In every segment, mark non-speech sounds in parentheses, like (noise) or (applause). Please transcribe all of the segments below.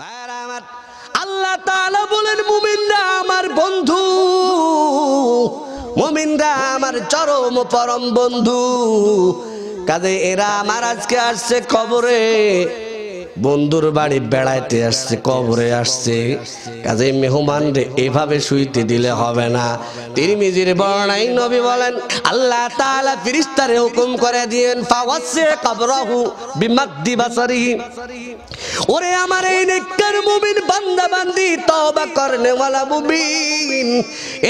আমার আল্লাহ বলেন মুমিন্দা আমার বন্ধু মুমিন্দা আমার চরম পরম বন্ধু কাজে এরা আমার আজকে আসছে কবরে বন্ধুর বাড়ি বেড়াইতে আসছে কবরে আসছে কাজে মেহমান রে এভাবে শুইতে দিলে হবে না তিরমিজির বর্ণাই নবী বলেন আল্লাহ তাআলা ফেরেশতারে হুকুম করে দিয়েন ফাওয়াসে কবরহু বিমাদ্দি বাসারি ওরে আমার এই নেককার মুমিন বান্দা বান্দি তওবা করনে ওয়ালা মুমিন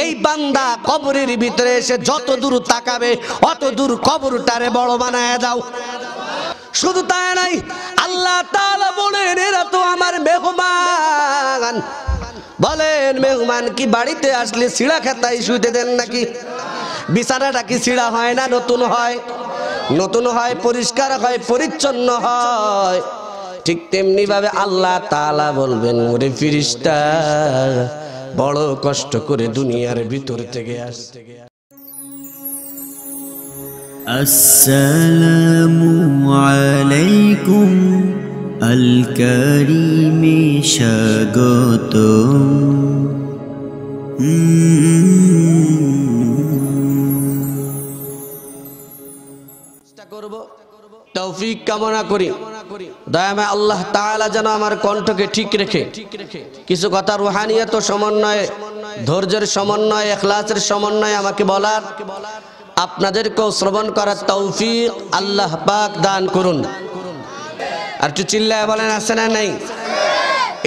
এই বান্দা কবরের ভিতরে এসে যত দূর তাকাবে অত দূর কবরটারে বড় বানায় দাও শুধু তাই নাই আল্লাহ তালা বলেন এরা তো আমার মেহমান বলেন মেহমান কি বাড়িতে আসলে সিড়া খেতাই শুতে দেন নাকি বিছানাটা কি সিড়া হয় না নতুন হয় নতুন হয় পরিষ্কার হয় পরিচ্ছন্ন হয় ঠিক তেমনি ভাবে আল্লাহ তালা বলবেন ওরে ফিরিস্টা বড় কষ্ট করে দুনিয়ার ভিতর থেকে আসতে السلام عليكم الكريم شاغوتم করব তৌফিক কামনা করি দয়াময় আল্লাহ তাআলা যেন আমার কণ্ঠকে ঠিক রেখে কিছু কথা রুহানিয়ত সমন্বয়ে ধৈর্যের সমন্বয়ে এখলাসের সমন্বয়ে আমাকে বলার আপনাদেরকেও শ্রবণ করার তৌফিক আল্লাহ পাক দান করুন আর একটু চিল্লায় বলেন আছে না নেই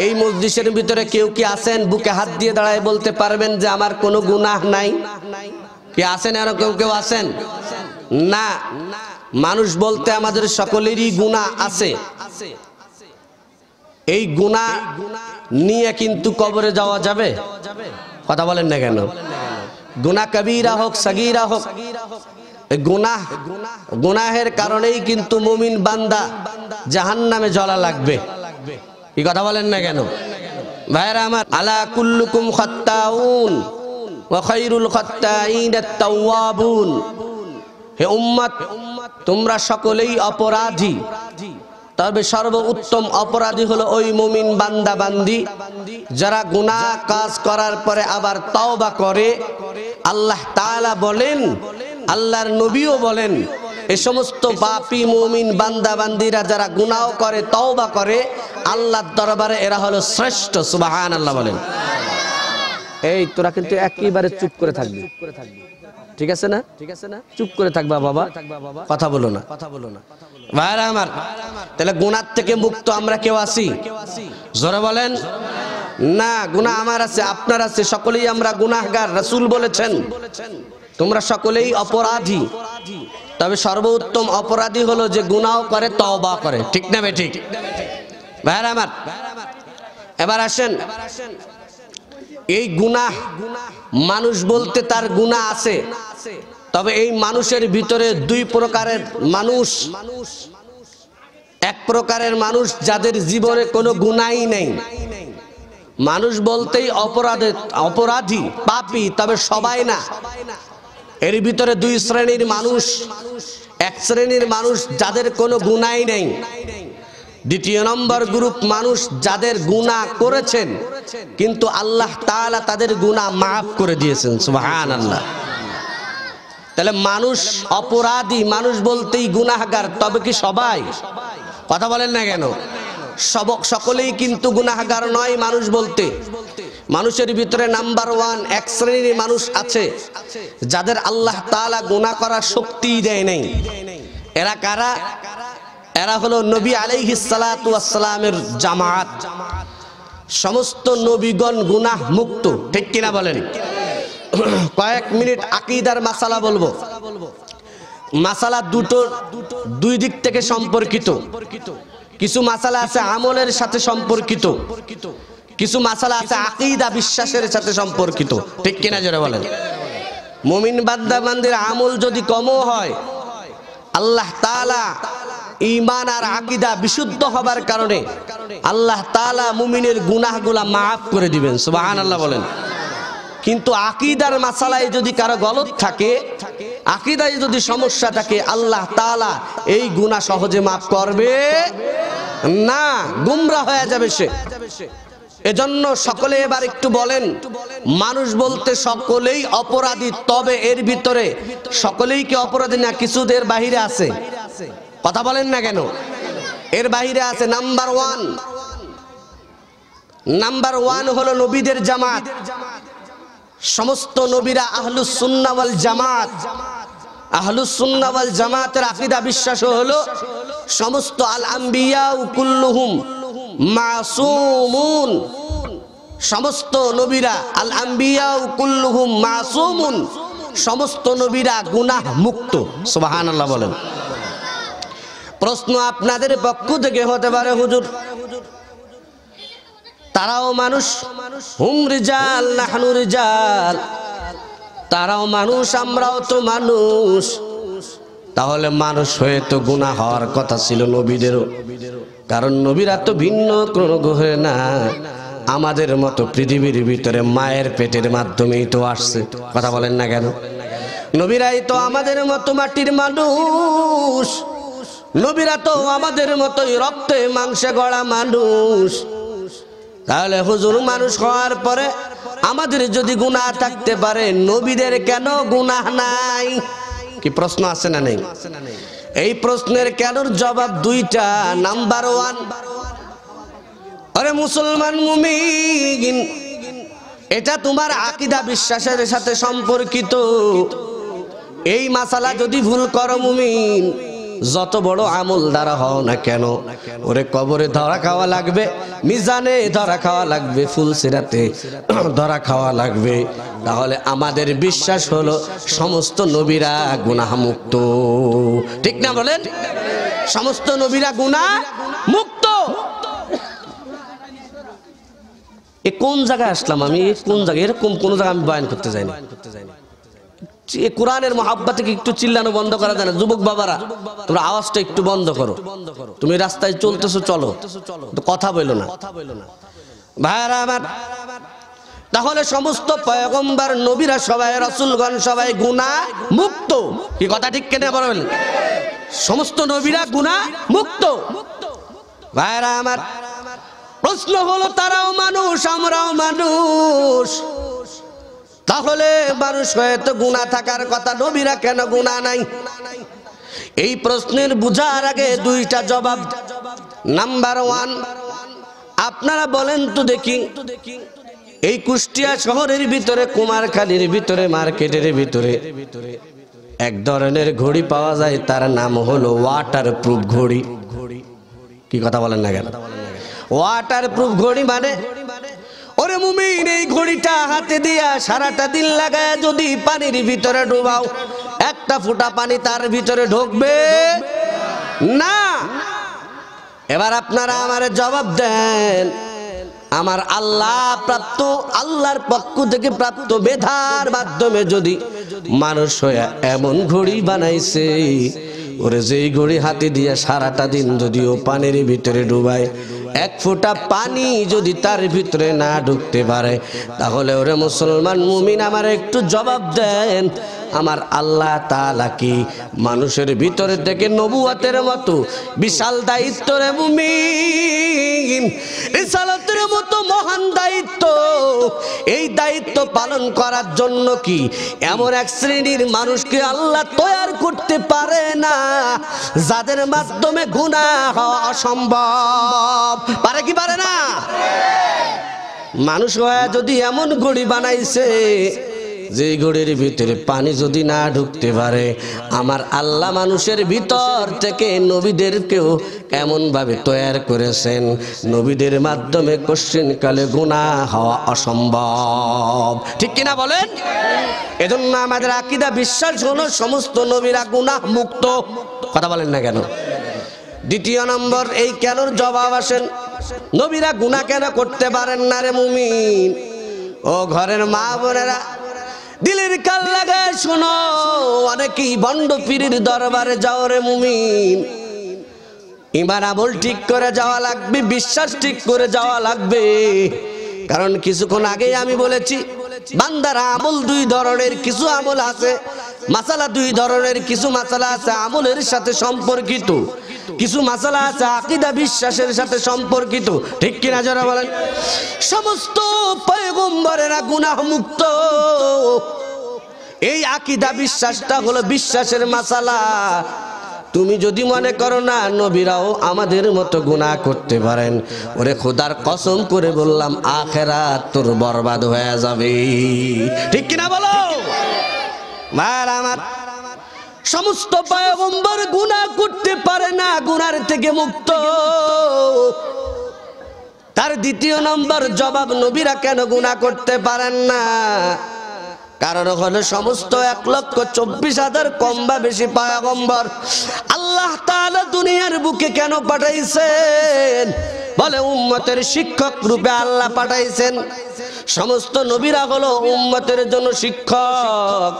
এই মসজিষের ভিতরে কেউ কি আসেন বুকে হাত দিয়ে দাঁড়ায় বলতে পারবেন যে আমার কোনো গুনাহ নাই কি আসেন আরো কেউ কেউ আসেন না মানুষ বলতে আমাদের সকলেরই গুণা আছে এই গুণা নিয়ে কিন্তু কবরে যাওয়া যাবে কথা বলেন না কেন গুনা কবিরা হোক সগিরা হোক গুনাহ গুনাহের কারণেই কিন্তু মুমিন বান্দা জাহান নামে জ্বলা লাগবে কি কথা বলেন না কেন ভাইরা আমার আলা কুল্লুকুম খত্তাউন ওয়াখাইরুল খত্তাইন আত-তাওয়াবুন হে উম্মত তোমরা সকলেই অপরাধী তবে সর্বোত্তম অপরাধী হলো ওই মুমিন বান্দা বান্দি যারা গুনাহ কাজ করার পরে আবার তওবা করে আল্লাহ তালা বলেন আল্লাহর নবীও বলেন এ সমস্ত বাপি মুমিন বান্দা বান্দিরা যারা গুনাও করে তওবা করে আল্লাহর দরবারে এরা হলো শ্রেষ্ঠ সুবাহান আল্লাহ বলেন এই তোরা কিন্তু একইবারে চুপ করে থাকবি ঠিক আছে না ঠিক আছে না চুপ করে থাকবা বাবা কথা বলো না কথা বলো না ভাইরা আমার তাহলে গুনার থেকে মুক্ত আমরা কেউ আছি জোরে বলেন না গুণা আমার আছে আপনার আছে সকলেই আমরা গুনাহগার রাসূল বলেছেন তোমরা সকলেই অপরাধী তবে সর্বোত্তম অপরাধী হলো যে গুনাহ করে তওবা করে ঠিক না ঠিক ভাইরা আমার এবার আসেন এই গুনাহ মানুষ বলতে তার গুনাহ আছে তবে এই মানুষের ভিতরে দুই প্রকারের মানুষ এক প্রকারের মানুষ যাদের জীবনে কোনো গুণাই নেই মানুষ বলতেই অপরাধে অপরাধী পাপি তবে সবাই না এর ভিতরে দুই শ্রেণীর মানুষ এক শ্রেণীর মানুষ যাদের কোনো গুণাই নেই দ্বিতীয় নম্বর গ্রুপ মানুষ যাদের গুণা করেছেন কিন্তু আল্লাহ তালা তাদের গুণা মাফ করে দিয়েছেন সুহান আল্লাহ তাহলে মানুষ অপরাধী মানুষ বলতেই গুনাহগার তবে কি সবাই কথা বলেন না কেন সবক সকলেই কিন্তু গুনাহগার নয় মানুষ বলতে মানুষের ভিতরে নাম্বার ওয়ান এক শ্রেণীর মানুষ আছে যাদের আল্লাহ তালা গুণা করার শক্তি দেয় নাই এরা কারা এরা হলো নবী আলাইহিসালামের জামাত সমস্ত নবীগণ গুনাহ মুক্ত ঠিক কিনা বলেন কয়েক মিনিট আকিদার মাসালা বলবো মাসালা দুটো দুই দিক থেকে সম্পর্কিত কিছু মাসালা আছে আমলের সাথে সম্পর্কিত কিছু মাসালা আছে আকিদা বিশ্বাসের সাথে সম্পর্কিত ঠিক কিনা জোরে বলেন মুমিন বান্দাবান্দির আমল যদি কমও হয় আল্লাহ তাআলা ইমান আর আকিদা বিশুদ্ধ হবার কারণে আল্লাহ তাআলা মুমিনের গুনাহগুলা মাফ করে দিবেন সুবহানাল্লাহ বলেন কিন্তু আকিদার মাসালায় যদি কারো গলত থাকে আকিদায় যদি সমস্যা থাকে আল্লাহ তালা এই গুণা সহজে মাফ করবে না গুমরা হয়ে যাবে সে এজন্য সকলে এবার একটু বলেন মানুষ বলতে সকলেই অপরাধী তবে এর ভিতরে সকলেই কি অপরাধী না কিছুদের বাহিরে আছে কথা বলেন না কেন এর বাহিরে আছে নাম্বার ওয়ান নাম্বার ওয়ান হলো নবীদের জামাত সমস্ত নবীরা আহলুস জামাত জামাত আহলুসুন্নাওয়াল জামাতের আকিদা বিশ্বাস হলো সমস্ত আল আম্বিয়া কুল্লুহুম মাসুমুন সমস্ত নবীরা আল আম্বিয়া কুল্লুহুম মাসুমুন সমস্ত নবীরা গুনাহ মুক্ত সুবহানাল্লাহ বলেন প্রশ্ন আপনাদের পক্ষ থেকে হতে পারে হুজুর তারাও মানুষ হুম রিজাল নাহনু রিজাল তারাও মানুষ আমরাও তো মানুষ তাহলে মানুষ হয়ে তো গুণা হওয়ার কথা ছিল নবীদেরও কারণ নবীরা তো ভিন্ন কোনো গ্রহে না আমাদের মতো পৃথিবীর ভিতরে মায়ের পেটের মাধ্যমেই তো আসছে কথা বলেন না কেন নবীরাই তো আমাদের মতো মাটির মানুষ নবীরা তো আমাদের মতোই রক্তে মাংসে গড়া মানুষ তাহলে হুজুর মানুষ হওয়ার পরে আমাদের যদি গুণা থাকতে পারে নবীদের কেন গুনাহ নাই কি প্রশ্ন আছে না নেই এই প্রশ্নের কেনর জবাব দুইটা নাম্বার ওয়ান আরে মুসলমান মুমিন এটা তোমার আকিদা বিশ্বাসের সাথে সম্পর্কিত এই মাসালা যদি ভুল করো মুমিন যত বড় আমল দ্বারা হও না কেন ওরে কবরে ধরা খাওয়া লাগবে মিজানে ধরা খাওয়া লাগবে ফুল সিরাতে (clears throat) ধরা খাওয়া লাগবে তাহলে আমাদের বিশ্বাস হলো সমস্ত নবীরা গুণামুক্ত ঠিক না বলেন সমস্ত নবীরা গুণা মুক্ত এ কোন জায়গায় আসলাম আমি কোন জায়গায় এরকম কোন জায়গায় আমি বয়ান করতে যাইনি করতে যাইনি কোরআনের থেকে একটু চিল্লানো বন্ধ করা যায় না যুবক বাবারা তোমরা আওয়াজটা একটু বন্ধ করো তুমি রাস্তায় চলতেছো চলো কথা বলো না ভাইরা আমার তাহলে সমস্ত পয়গম্বার নবীরা সবাই রসুলগণ সবাই গুণা মুক্ত কি কথা ঠিক কেনে বলেন সমস্ত নবীরা গুণা মুক্ত ভাইরা আমার প্রশ্ন হলো তারাও মানুষ আমরাও মানুষ তাহলে মানুষ হয়তো গুণা থাকার কথা নবীরা কেন গুণা নাই এই প্রশ্নের বুঝার আগে দুইটা জবাব নাম্বার ওয়ান আপনারা বলেন তো দেখি এই কুষ্টিয়া শহরের ভিতরে কুমারখালীর ভিতরে মার্কেটের ভিতরে এক ধরনের ঘড়ি পাওয়া যায় তার নাম হলো ওয়াটার প্রুফ ঘড়ি কি কথা বলেন না কেন ওয়াটার প্রুফ ঘড়ি মানে ওরে মুমিন এই ঘড়িটা হাতে দিয়া সারাটা দিন লাগায় যদি পানির ভিতরে ডুবাও একটা ফুটা পানি তার ভিতরে ঢুকবে না এবার আপনারা আমার জবাব দেন আমার আল্লাহ প্রাপ্ত আল্লাহর পক্ষ থেকে প্রাপ্ত বেধার মাধ্যমে যদি মানুষ হয়ে এমন ঘড়ি বানাইছে ওরে যেই ঘড়ি হাতে দিয়ে সারাটা দিন যদিও পানির ভিতরে ডুবায় এক ফোঁটা পানি যদি তার ভিতরে না ঢুকতে পারে তাহলে ওরে মুসলমান মুমিন আমার একটু জবাব দেন আমার আল্লাহ তালাকে মানুষের ভিতরে থেকে নবুয়াতের মতো বিশাল দায়িত্ব রে ভূমি বিশালতের মতো মহান দায়িত্ব এই দায়িত্ব পালন করার জন্য কি এমন এক শ্রেণীর মানুষকে আল্লাহ তৈয়ার করতে পারে না যাদের মাধ্যমে গুণা হওয়া অসম্ভব পারে কি পারে না মানুষ হয়ে যদি এমন গড়ি বানাইছে যে ঘড়ির ভিতরে পানি যদি না ঢুকতে পারে আমার আল্লাহ মানুষের ভিতর থেকে নবীদেরকেও ভাবে তৈরি করেছেন নবীদের মাধ্যমে কালে গুণা হওয়া অসম্ভব ঠিক কিনা বলেন এজন্য আমাদের আকিদা বিশ্বাস হলো সমস্ত নবীরা গুণা মুক্ত কথা বলেন না কেন দ্বিতীয় নম্বর এই কেন জবাব আসেন নবীরা গুণা কেন করতে পারেন না রে মুমিন ও ঘরের মা বোনেরা দিলের কাল লাগায় শোনো অনেকেই বন্ড পীরের দরবারে যাও রে মুমিন ইমান আমল ঠিক করে যাওয়া লাগবে বিশ্বাস ঠিক করে যাওয়া লাগবে কারণ কিছুক্ষণ আগেই আমি বলেছি বান্দার আমল দুই ধরনের কিছু আমল আছে মাসালা দুই ধরনের কিছু মাসালা আছে আমলের সাথে সম্পর্কিত কিছু মাসালা আছে আকিদা বিশ্বাসের সাথে সম্পর্কিত ঠিক কিনা যারা বলেন সমস্ত পয়গম্বরেরা গুনাহ মুক্ত এই আকিদা বিশ্বাসটা হলো বিশ্বাসের মাসালা তুমি যদি মনে করো না নবীরাও আমাদের মতো গুণা করতে পারেন ওরে খোদার কসম করে বললাম আখেরা তোর বরবাদ হয়ে যাবে ঠিক কিনা বলো মার আমার সমস্ত পায়গম্বর গুণা করতে পারে না গুনার থেকে মুক্ত তার দ্বিতীয় নম্বর জবাব নবীরা কেন গুণা করতে পারেন না কারণ হলো সমস্ত এক লক্ষ চব্বিশ হাজার কম বা বেশি পায়গম্বর আল্লাহ তাহলে দুনিয়ার বুকে কেন পাঠাইছেন বলে উম্মতের শিক্ষক রূপে আল্লাহ পাঠাইছেন সমস্ত নবীরা হলো উম্মতের জন্য শিক্ষক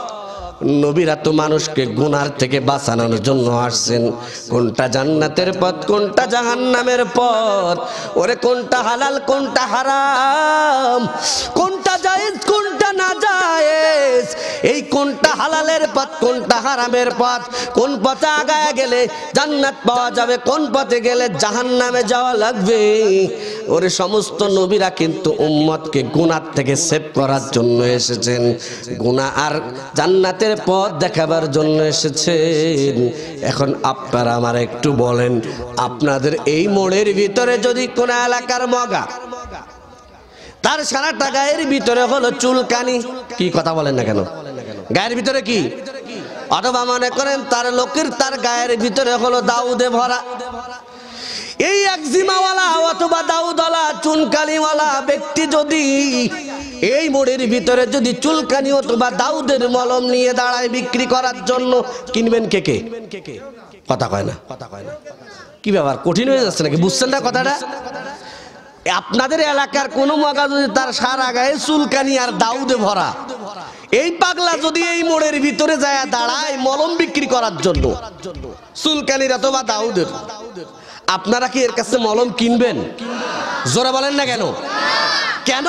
নবীরা তো মানুষকে গুনার থেকে বাঁচানোর জন্য আসছেন কোনটা জান্নাতের পথ কোনটা জাহান্নামের পথ ওরে কোনটা হালাল কোনটা হারাম কোনটা জায়েজ কোনটা না রেস এই কোনটা হালালের পথ কোনটা হারামের পথ কোন পথে আগায় গেলে জান্নাত পাওয়া যাবে কোন পথে গেলে জাহান নামে যাওয়া লাগবে ওরে সমস্ত নবীরা কিন্তু উম্মতকে গুণার থেকে সেভ করার জন্য এসেছেন গুণা আর জান্নাতের পথ দেখাবার জন্য এসেছেন এখন আপনারা আমার একটু বলেন আপনাদের এই মোড়ের ভিতরে যদি কোনো এলাকার মগা তার সারাটা গায়ের ভিতরে হলো চুলকানি কি কথা বলেন না কেন গায়ের ভিতরে কি অথবা মনে করেন তার লোকের তার গায়ের ভিতরে হলো দাউদে ভরা এই একজিমাওয়ালা অথবা দাউদলা চুলকানিওয়ালা ব্যক্তি যদি এই মোড়ের ভিতরে যদি চুলকানি অথবা দাউদের মলম নিয়ে দাঁড়ায় বিক্রি করার জন্য কিনবেন কে কে কথা কয় না কথা কয় না কি ব্যাপার কঠিন হয়ে যাচ্ছে নাকি বুঝছেন না কথাটা আপনাদের এলাকার কোনো মগা যদি তার সারা গায়ে চুলকানি আর দাউদে ভরা এই পাগলা যদি এই মোড়ের ভিতরে যায় দাঁড়ায় মলম বিক্রি করার জন্য চুলকানির অথবা দাউদের আপনারা কি এর কাছে মলম কিনবেন জোরা বলেন না কেন কেন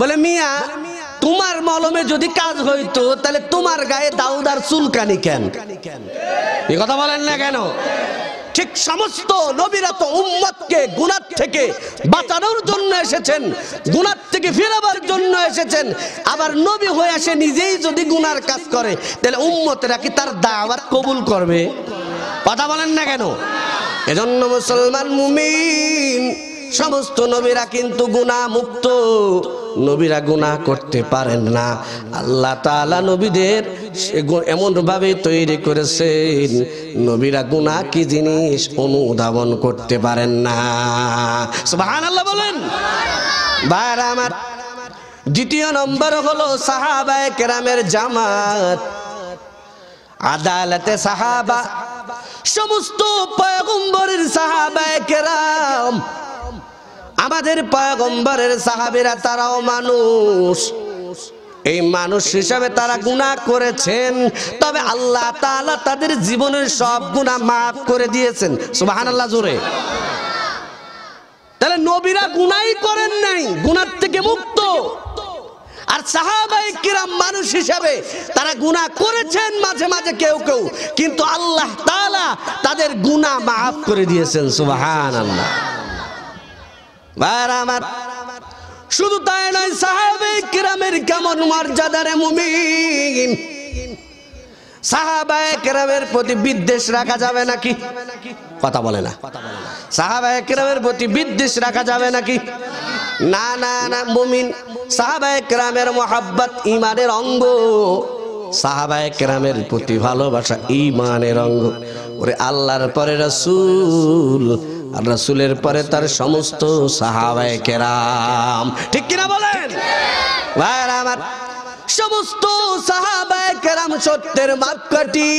বলে মিয়া তোমার মলমে যদি কাজ হইতো তাহলে তোমার গায়ে দাউদার চুলকানি কেন এ কথা বলেন না কেন ঠিক সমস্ত নবীরা তো উম্মতকে গুণার থেকে বাঁচানোর জন্য এসেছেন গুণার থেকে ফেরাবার জন্য এসেছেন আবার নবী হয়ে আসে নিজেই যদি গুনার কাজ করে তাহলে উম্মতেরা কি তার দাওয়াত কবুল করবে কথা বলেন না কেন এজন্য মুসলমান মুমিন সমস্ত নবীরা কিন্তু গুণা মুক্ত নবীরা গুণা করতে পারেন না আল্লাহ তালা নবীদের এমনভাবে তৈরি করেছেন নবীরা গুণা কি জিনিস অনুধাবন করতে পারেন না বলেন বার আমার দ্বিতীয় নম্বর হলো সাহাবায় কেরামের জামাত আদালতে সাহাবা সমস্ত পয়গম্বরের সাহাবায় কেরাম আমাদের পয়গম্বরের সাহাবিরা তারাও মানুষ এই মানুষ হিসাবে তারা গুণা করেছেন তবে আল্লাহ তাআলা তাদের জীবনের সব গুণা মাফ করে দিয়েছেন সুবাহান আল্লাহ জোরে তাহলে নবীরা গুনাই করেন নাই গুনার থেকে মুক্ত আর সাহাবাই কিরাম মানুষ হিসাবে তারা গুণা করেছেন মাঝে মাঝে কেউ কেউ কিন্তু আল্লাহ তালা তাদের গুণা মাফ করে দিয়েছেন সুবাহান আল্লাহ আমার শুধু তাই নয় সাহাবে কিরামের কেমন মর্যাদারে মুমিন সাহাবায় কেরামের প্রতি বিদ্বেষ রাখা যাবে নাকি কথা বলে না সাহাবায় কেরামের প্রতি বিদ্বেষ রাখা যাবে নাকি না না না মুমিন সাহাবায় কেরামের মোহাব্বত ইমানের অঙ্গ সাহাবায় কেরামের প্রতি ভালোবাসা ইমানের অঙ্গ ওরে আল্লাহর পরে রসুল আর পরে তার সমস্ত সাহাবায় কেরাম ঠিক কিনা বলেন ভাইরা সমস্ত সাহাবায় কেরাম সত্যের মাপকাঠি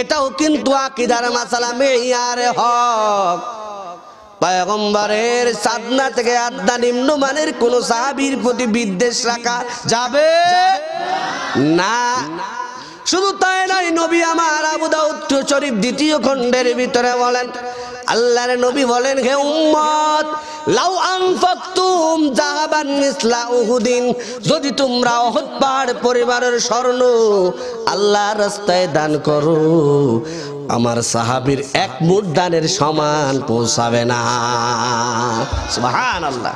এটাও কিন্তু আকিদার মাসালা মেয়ার হক পায়গম্বরের সাদনা থেকে আড্ডা নিম্নমানের কোন সাহাবির প্রতি বিদ্বেষ রাখা যাবে না শুধু তাই নয় নবী আমার আবু দাউদ শরীফ দ্বিতীয় খণ্ডের ভিতরে বলেন আল্লাহর নবী বলেন হে উম্মত লাউ আনফাকতুম যাহাবান মিসলা উহুদিন যদি তোমরা উহুদ পাহাড় পরিবারের স্বর্ণ আল্লাহর রাস্তায় দান করো আমার সাহাবীর এক মুঠ দানের সমান পৌঁছাবে না সুবহানাল্লাহ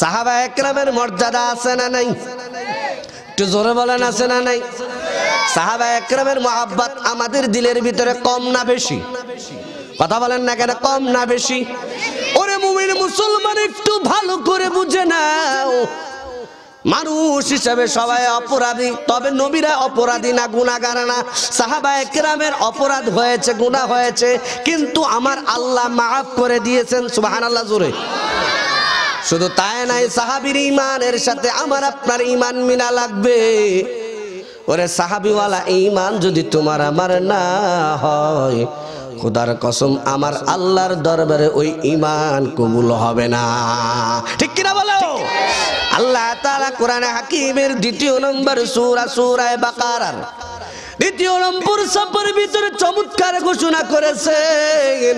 সাহাবা একরামের মর্যাদা আছে না নাই একটু জোরে বলেন আছে না নাই সাহাবা একরামের মহাব্বত আমাদের দিলের ভিতরে কম না বেশি কথা বলেন না কেন কম না বেশি ওরে মুমিন মুসলমান একটু ভালো করে বুঝে নাও মানুষ হিসেবে সবাই অপরাধী তবে নবীরা অপরাধী না গুণাগার না সাহাবা একরামের অপরাধ হয়েছে গুণা হয়েছে কিন্তু আমার আল্লাহ মাফ করে দিয়েছেন সুবাহান আল্লাহ জুড়ে শুধু তাই নাই সাহাবির ইমানের সাথে আমার আপনার ইমান মিলা লাগবে ওরে সাহাবিওয়ালা ইমান যদি তোমার আমার না হয় খোদার কসম আমার আল্লাহর দরবারে ওই ইমান কবুল হবে না ঠিক কিনা বলো আল্লাহ তাআলা কোরআনে হাকিমের দ্বিতীয় নম্বর সূরা সূরা বাকারার দ্বিতীয় নম্বর সফর ভিতরে চমৎকার ঘোষণা করেছেন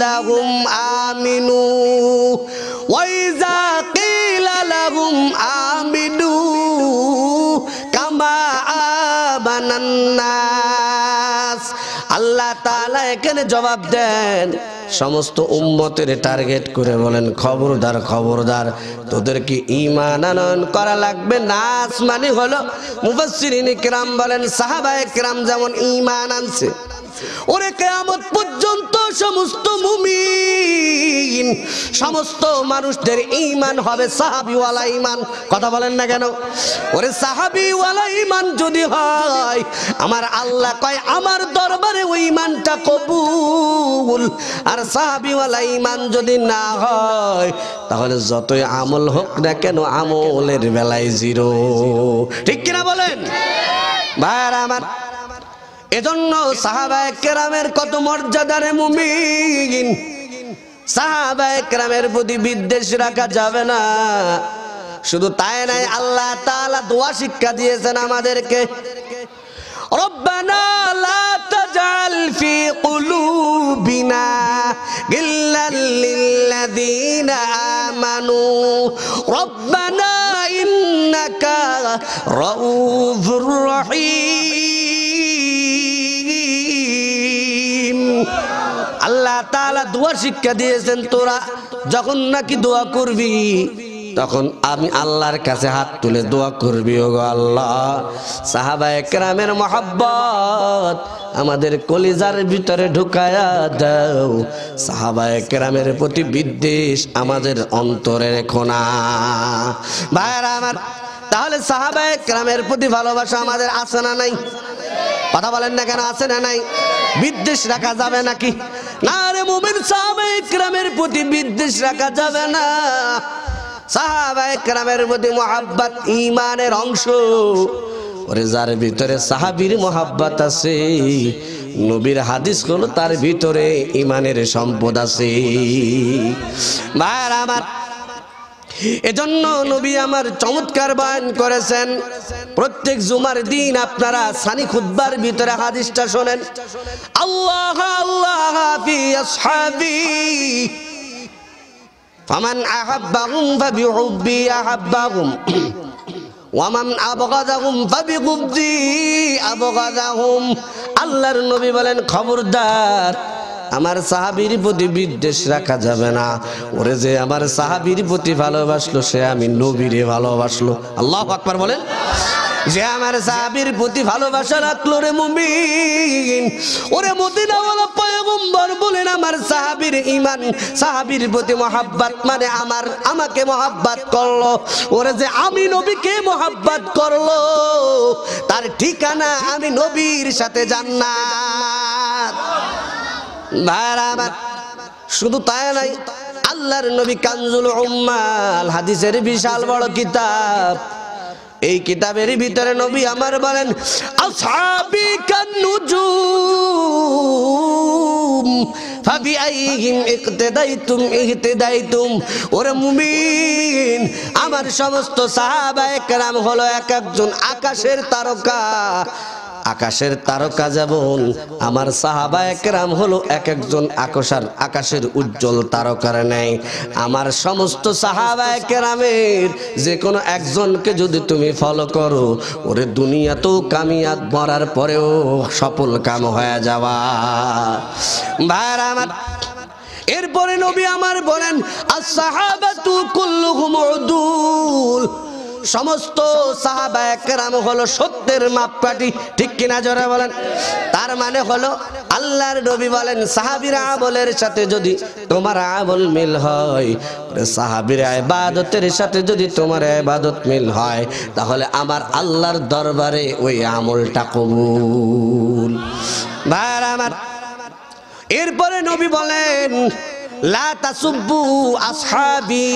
আমিনু আমিনু কামা আমানান্না আল্লাহ তালা এখানে জবাব দেন সমস্ত উম্মতের টার্গেট করে বলেন খবরদার খবরদার তোদের কি ইমান আনয়ন করা লাগবে নাচ মানে হলো মুফাসসিরিন কিরাম বলেন সাহাবায়ে কিরাম যেমন ইমান আনছে ওরে কেয়ামত পর্যন্ত সমস্ত মুমিন সমস্ত মানুষদের ইমান হবে সাহাবিওয়ালা ইমান কথা বলেন না কেন ওরে সাহাবিওয়ালা ইমান যদি হয় আমার আল্লাহ কয় আমার দরবারে ওই ইমানটা কবুল আর সাহাবিওয়ালা ইমান যদি না হয় তাহলে যতই আমল হোক না কেন আমলের বেলায় জিরো ঠিক কিনা বলেন ভাইয়ারা আমার এজন্য সাহাবায় কেরামের কত মর্যাদারে মুমিন সাহাবায় কেরামের প্রতি বিদ্বেষ রাখা যাবে না শুধু তাই নাই আল্লাহ তালা দোয়া শিক্ষা দিয়েছেন আমাদেরকে রব্বানা রহী আল্লাহ তালা দোয়া শিক্ষা দিয়েছেন তোরা যখন নাকি দোয়া করবি তখন আমি আল্লাহর কাছে হাত তুলে দোয়া করবি ওগো আল্লাহ সাহাবা একরামের মহাব্বত আমাদের কলিজার ভিতরে ঢুকায়া দাও সাহাবায় একরামের প্রতি বিদ্বেষ আমাদের অন্তরে রেখো না ভাইরা আমার তাহলে সাহাবায় গ্রামের প্রতি ভালোবাসা আমাদের আছে না নাই কথা বলেন না কেন আছে না নাই বিদ্বেষ রাখা যাবে নাকি না রে সাহাবায় ক্রামের প্রতি বিদ্বেষ রাখা যাবে না প্রতি ইমানের অংশ ওরে যার ভিতরে আছে নবীর হাদিস তার ভিতরে ইমানের সম্পদ আছে আমার এজন্য নবী আমার চমৎকার বয়ান করেছেন প্রত্যেক জুমার দিন আপনারা সানি খুদ্বার ভিতরে হাদিসটা শোনেন আল্লাহ আল্লাহ আসহাবি ফামান আহাব্বাহুম ফাবিহুব্বি আহাব্বাহুম ওয়ামান আবগাদাহুম ফাবিগুবদি আবগাদাহুম আল্লাহর নবী বলেন খবরদার আমার সাহাবির প্রতি বিদ্বেষ রাখা যাবে না ওরে যে আমার সাহাবির প্রতি ভালোবাসলো সে আমি নবীরে ভালোবাসলো আল্লাহ আকবার বলেন যে আমার সাহাবির প্রতি ভালোবাসা রাখলো রে মুমিন ওরে মদিনাওয়ালা পয়গম্বর বলেন আমার সাহাবির ইমান সাহাবির প্রতি মহাব্বাত মানে আমার আমাকে মহাব্বাত করলো ওরে যে আমি নবীকে মহাব্বাত করলো তার ঠিকানা আমি নবীর সাথে জান্নাত ভাইরা শুধু তাই নাই আল্লাহর নবী কানজুল উম্মাল হাদিসের বিশাল বড় কিতাব এই কিতাবের ভিতরে নবী আমার বলেন আসহাবি কানুজুম ফাবিআইহিম ইকতিদাইতুম ইহতিদাইতুম ওরে মুমিন আমার সমস্ত সাহাবা একরাম হলো এক একজন আকাশের তারকা আকাশের তারকা যেমন আমার সাহাবা একরাম হলো এক একজন আকশার আকাশের উজ্জ্বল তারকার নেয় আমার সমস্ত সাহাবা একরামের যে কোনো একজনকে যদি তুমি ফলো করো ওরে দুনিয়াতেও কামিয়াত মরার পরেও সফল কাম হয়ে যাওয়া ভাইরা আমার এরপরে নবী আমার বলেন তু কুল্লুহুম উদুল সমস্ত সাহাবা একরাম হলো সত্যের মাপকাঠি ঠিক কিনা জোরে বলেন তার মানে হলো আল্লাহর নবী বলেন সাহাবির আমলের সাথে যদি তোমার আমল মিল হয় সাহাবির আবাদতের সাথে যদি তোমার আবাদত মিল হয় তাহলে আমার আল্লাহর দরবারে ওই আমলটা কবুল ভাই আমার এরপরে নবী বলেন লা তাসুব্বু আসহাবি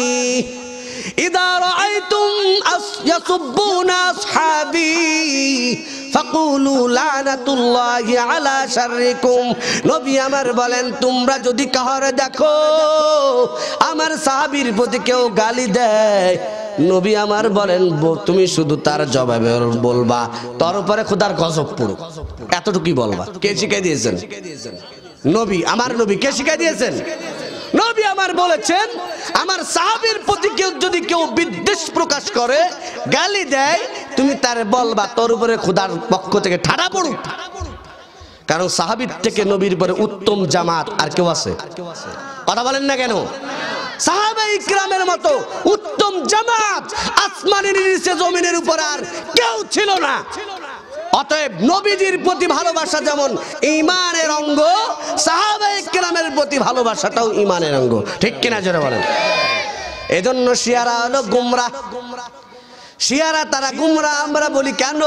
যদি কাহরে দেখো আমার প্রতি কেউ গালি দেয় নবী আমার বলেন তুমি শুধু তার জবাবে বলবা তারপরে উপরে খোদার গজব এতটুকুই বলবা কে শিখাই দিয়েছেন নবী আমার নবী কে শিখাই দিয়েছেন নবী আমার বলেছেন আমার সাহাবির প্রতি কেউ যদি কেউ বিদ্বেষ প্রকাশ করে গালি দেয় তুমি তার বলবা তোর উপরে খোদার পক্ষ থেকে ঠাড়া পড়ুক কারণ সাহাবির থেকে নবীর পরে উত্তম জামাত আর কেউ আছে কথা বলেন না কেন সাহাবা ইকরামের মতো উত্তম জামাত আসমানের নিচে জমিনের উপর আর কেউ ছিল না অতএব নবীজির প্রতি ভালোবাসা যেমন ইমানের অঙ্গ সাহাবাহামের প্রতি ভালোবাসাটাও ইমানের অঙ্গ ঠিক কিনা জোরে বলেন এজন্য শিয়ারা হলো গুমরা শিয়ারা তারা গুমরা আমরা বলি কেন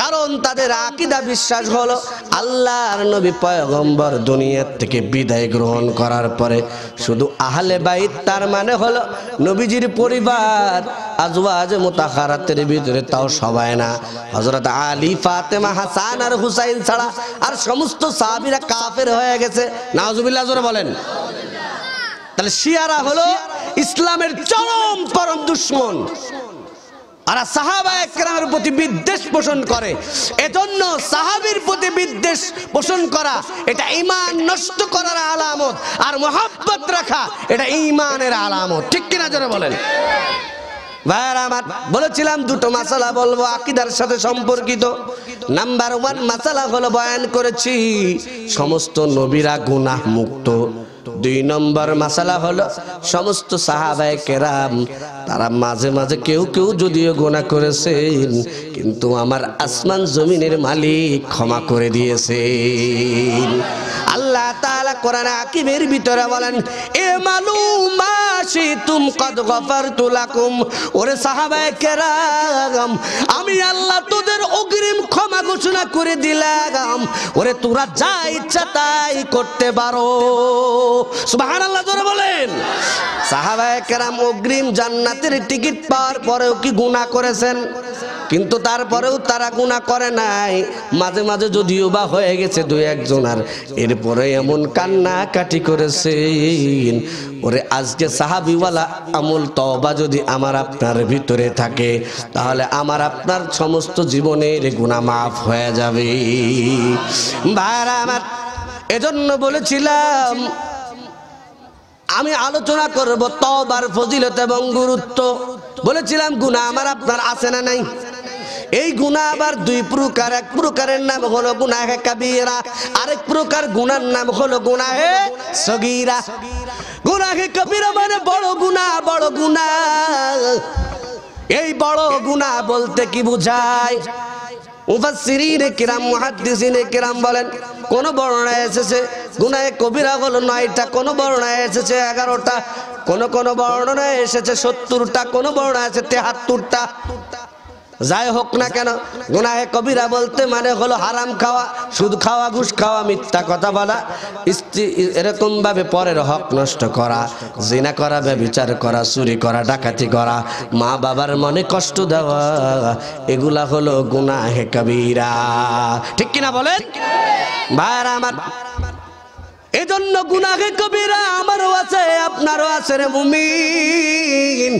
কারণ তাদের আকিদা বিশ্বাস হলো আল্লাহর নবী পয়গম্বর দুনিয়ার থেকে বিদায় গ্রহণ করার পরে শুধু আহলে বাইত তার মানে হলো নবীজির পরিবার আজওয়াজ মুতাহারাতের ভিতরে তাও সবাই না হজরত আলী ফাতেমা হাসান আর হুসাইন ছাড়া আর সমস্ত সাহাবীরা কাফের হয়ে গেছে নাউজুবিল্লাহ জোরে বলেন তাহলে শিয়ারা হলো ইসলামের চরম পরম দুশ্মন আর প্রতি বিদ্বেষ পোষণ করে এজন্য প্রতি বিদ্বেষ পোষণ করা এটা নষ্ট করার আলামত আর রাখা এটা আলামত ঠিক কিনা জন্য বলেন ভাইয়ার আমার বলেছিলাম দুটো মাসালা বলবো আকিদার সাথে সম্পর্কিত নাম্বার ওয়ান মাসালা হলো বয়ান করেছি সমস্ত নবীরা গুনাহ মুক্ত দুই নম্বর মাসালা হলো সমস্ত সাহাবায় কেরাম তারা মাঝে মাঝে কেউ কেউ যদিও গোনা করেছেন কিন্তু আমার আসমান জমিনের মালিক ক্ষমা করে দিয়েছেন আল্লাহ তাআলা করার আকিমের ভিতরে বলেন এ মালুমা শিতুম কদ গফারতু লাকুম ওরে সাহাবায়ে কেরাম আমি আল্লাহ তোদের অগ্রিম ক্ষমা ঘোষণা করে দিলাম ওরে তোরা যা ইচ্ছা তাই করতে পারো সুবহানাল্লাহ জোরে বলেন সাহাবায়ে কেরাম অগ্রিম জান্নাতের টিকিট পাওয়ার পরেও কি গুনাহ করেছেন কিন্তু তারপরেও তারা গুণা করে নাই মাঝে মাঝে যদিও বা হয়ে গেছে দু আর এরপরে এমন কান্না কাটি করেছেন ওরে আজকে সাহাবিওয়ালা আমল তবা যদি আমার আপনার ভিতরে থাকে তাহলে আমার আপনার সমস্ত জীবনের গুণা মাফ হয়ে যাবে আমার এজন্য বলেছিলাম আমি আলোচনা করব তবার ফজিলত এবং গুরুত্ব বলেছিলাম গুণা আমার আপনার আছে না নাই এই গুণা আবার দুই প্রকার এক প্রকারের নাম হলো হে কাবিরা আরেক প্রকার গুণার নাম হলো গুনাহে সগিরা হে কবিরা মানে বড় গুণা বড় গুণা এই বড় গুণা বলতে কি বুঝায় মুফাসসিরিন কিরাম মুহাদ্দিসিন কিরাম বলেন কোন বর্ণনা এসেছে গুনাহে কবিরা হলো নয়টা কোন বর্ণনা এসেছে এগারোটা কোন কোন বর্ণনা এসেছে সত্তরটা কোন বর্ণনা আছে তেহাত্তরটা যাই হোক না কেন গুনাহে কবিরা বলতে মানে হলো হারাম খাওয়া সুদ খাওয়া ঘুষ খাওয়া মিথ্যা কথা বলা স্ত্রী এরকমভাবে পরের হক নষ্ট করা জিনা করা বিচার করা চুরি করা ডাকাতি করা মা বাবার মনে কষ্ট দেওয়া এগুলা হলো গুনাহে কবিরা ঠিক কিনা বলেন ভাইরা আমার এজন্য গুনাহে কবিরা আমারও আছে আপনারও আছে রে মুমিন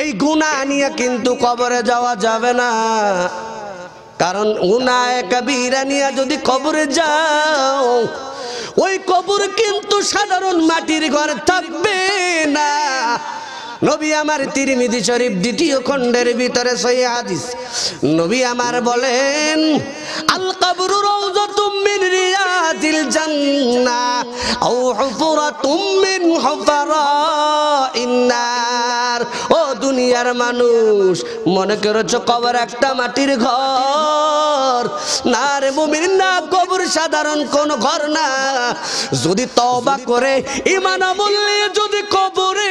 এই গুণা নিয়ে কিন্তু কবরে যাওয়া যাবে না কারণ উনায় কবিরা নিয়ে যদি কবরে যাও ওই কবর কিন্তু সাধারণ মাটির ঘর থাকবে না নবী আমার তিরমিদি শরীফ দ্বিতীয় খণ্ডের ভিতরে সহি হাদিস নবী আমার বলেন আল কাবরু রাউজাতুম মিন রিয়াদিল জান্নাহ আও হুফরাতুম মিন হুফারাইন ইন্নার ও দুনিয়ার মানুষ মনে করেছ কবর একটা মাটির ঘর না রে মুমিন না কবর সাধারণ কোন ঘর না যদি তবা করে ইমান বললে যদি কবরে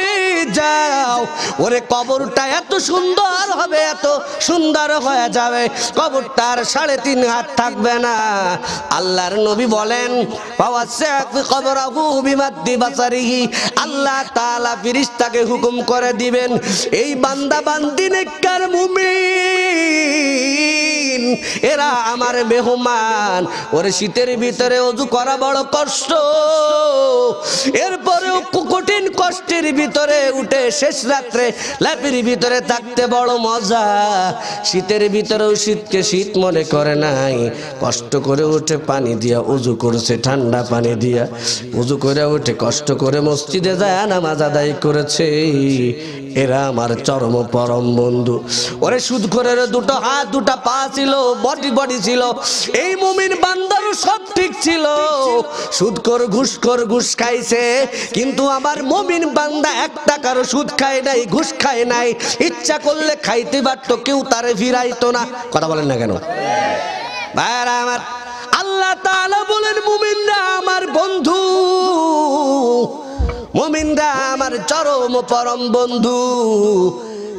যাও ওরে কবরটা এত সুন্দর হবে এত সুন্দর হয়ে যাবে কবরটার সাড়ে তিন হাত থাকবে না আল্লাহর নবী বলেন আল্লাহ তালা ফিরিস্তাকে হুকুম করে দিবেন এই বান্দা বান্দি নেককার মুমিন এরা আমার মেহমান ওরে শীতের ভিতরে অজু করা বড় কষ্ট এরপরেও কঠিন কষ্টের ভিতরে উঠে শেষ রাত্রে ল্যাপির ভিতরে থাকতে বড় মজা শীতের ভিতরেও শীতকে শীত মনে করে নাই কষ্ট করে উঠে পানি দিয়া উজু করছে ঠান্ডা পানি দিয়া উজু করে উঠে কষ্ট করে মসজিদে যায় নামাজ আদায় করেছে এরা আমার চরম পরম বন্ধু ওরে সুদ করে দুটো হাত দুটা পা ছিল বডি বডি ছিল এই মুমিন বান্দার সব ঠিক ছিল সুদ কর ঘুষ কর ঘুষ খাইছে কিন্তু আমার মুমিন বান্দা এক টাকার সুদ খায় নাই ঘুষ খায় নাই ইচ্ছা করলে খাইতে পারতো কেউ তারে ফিরাইতো না কথা বলেন না কেন ভাইরা আমার আল্লাহ তাআলা বলেন মুমিনরা আমার বন্ধু মুমিনরা আমার চরম পরম বন্ধু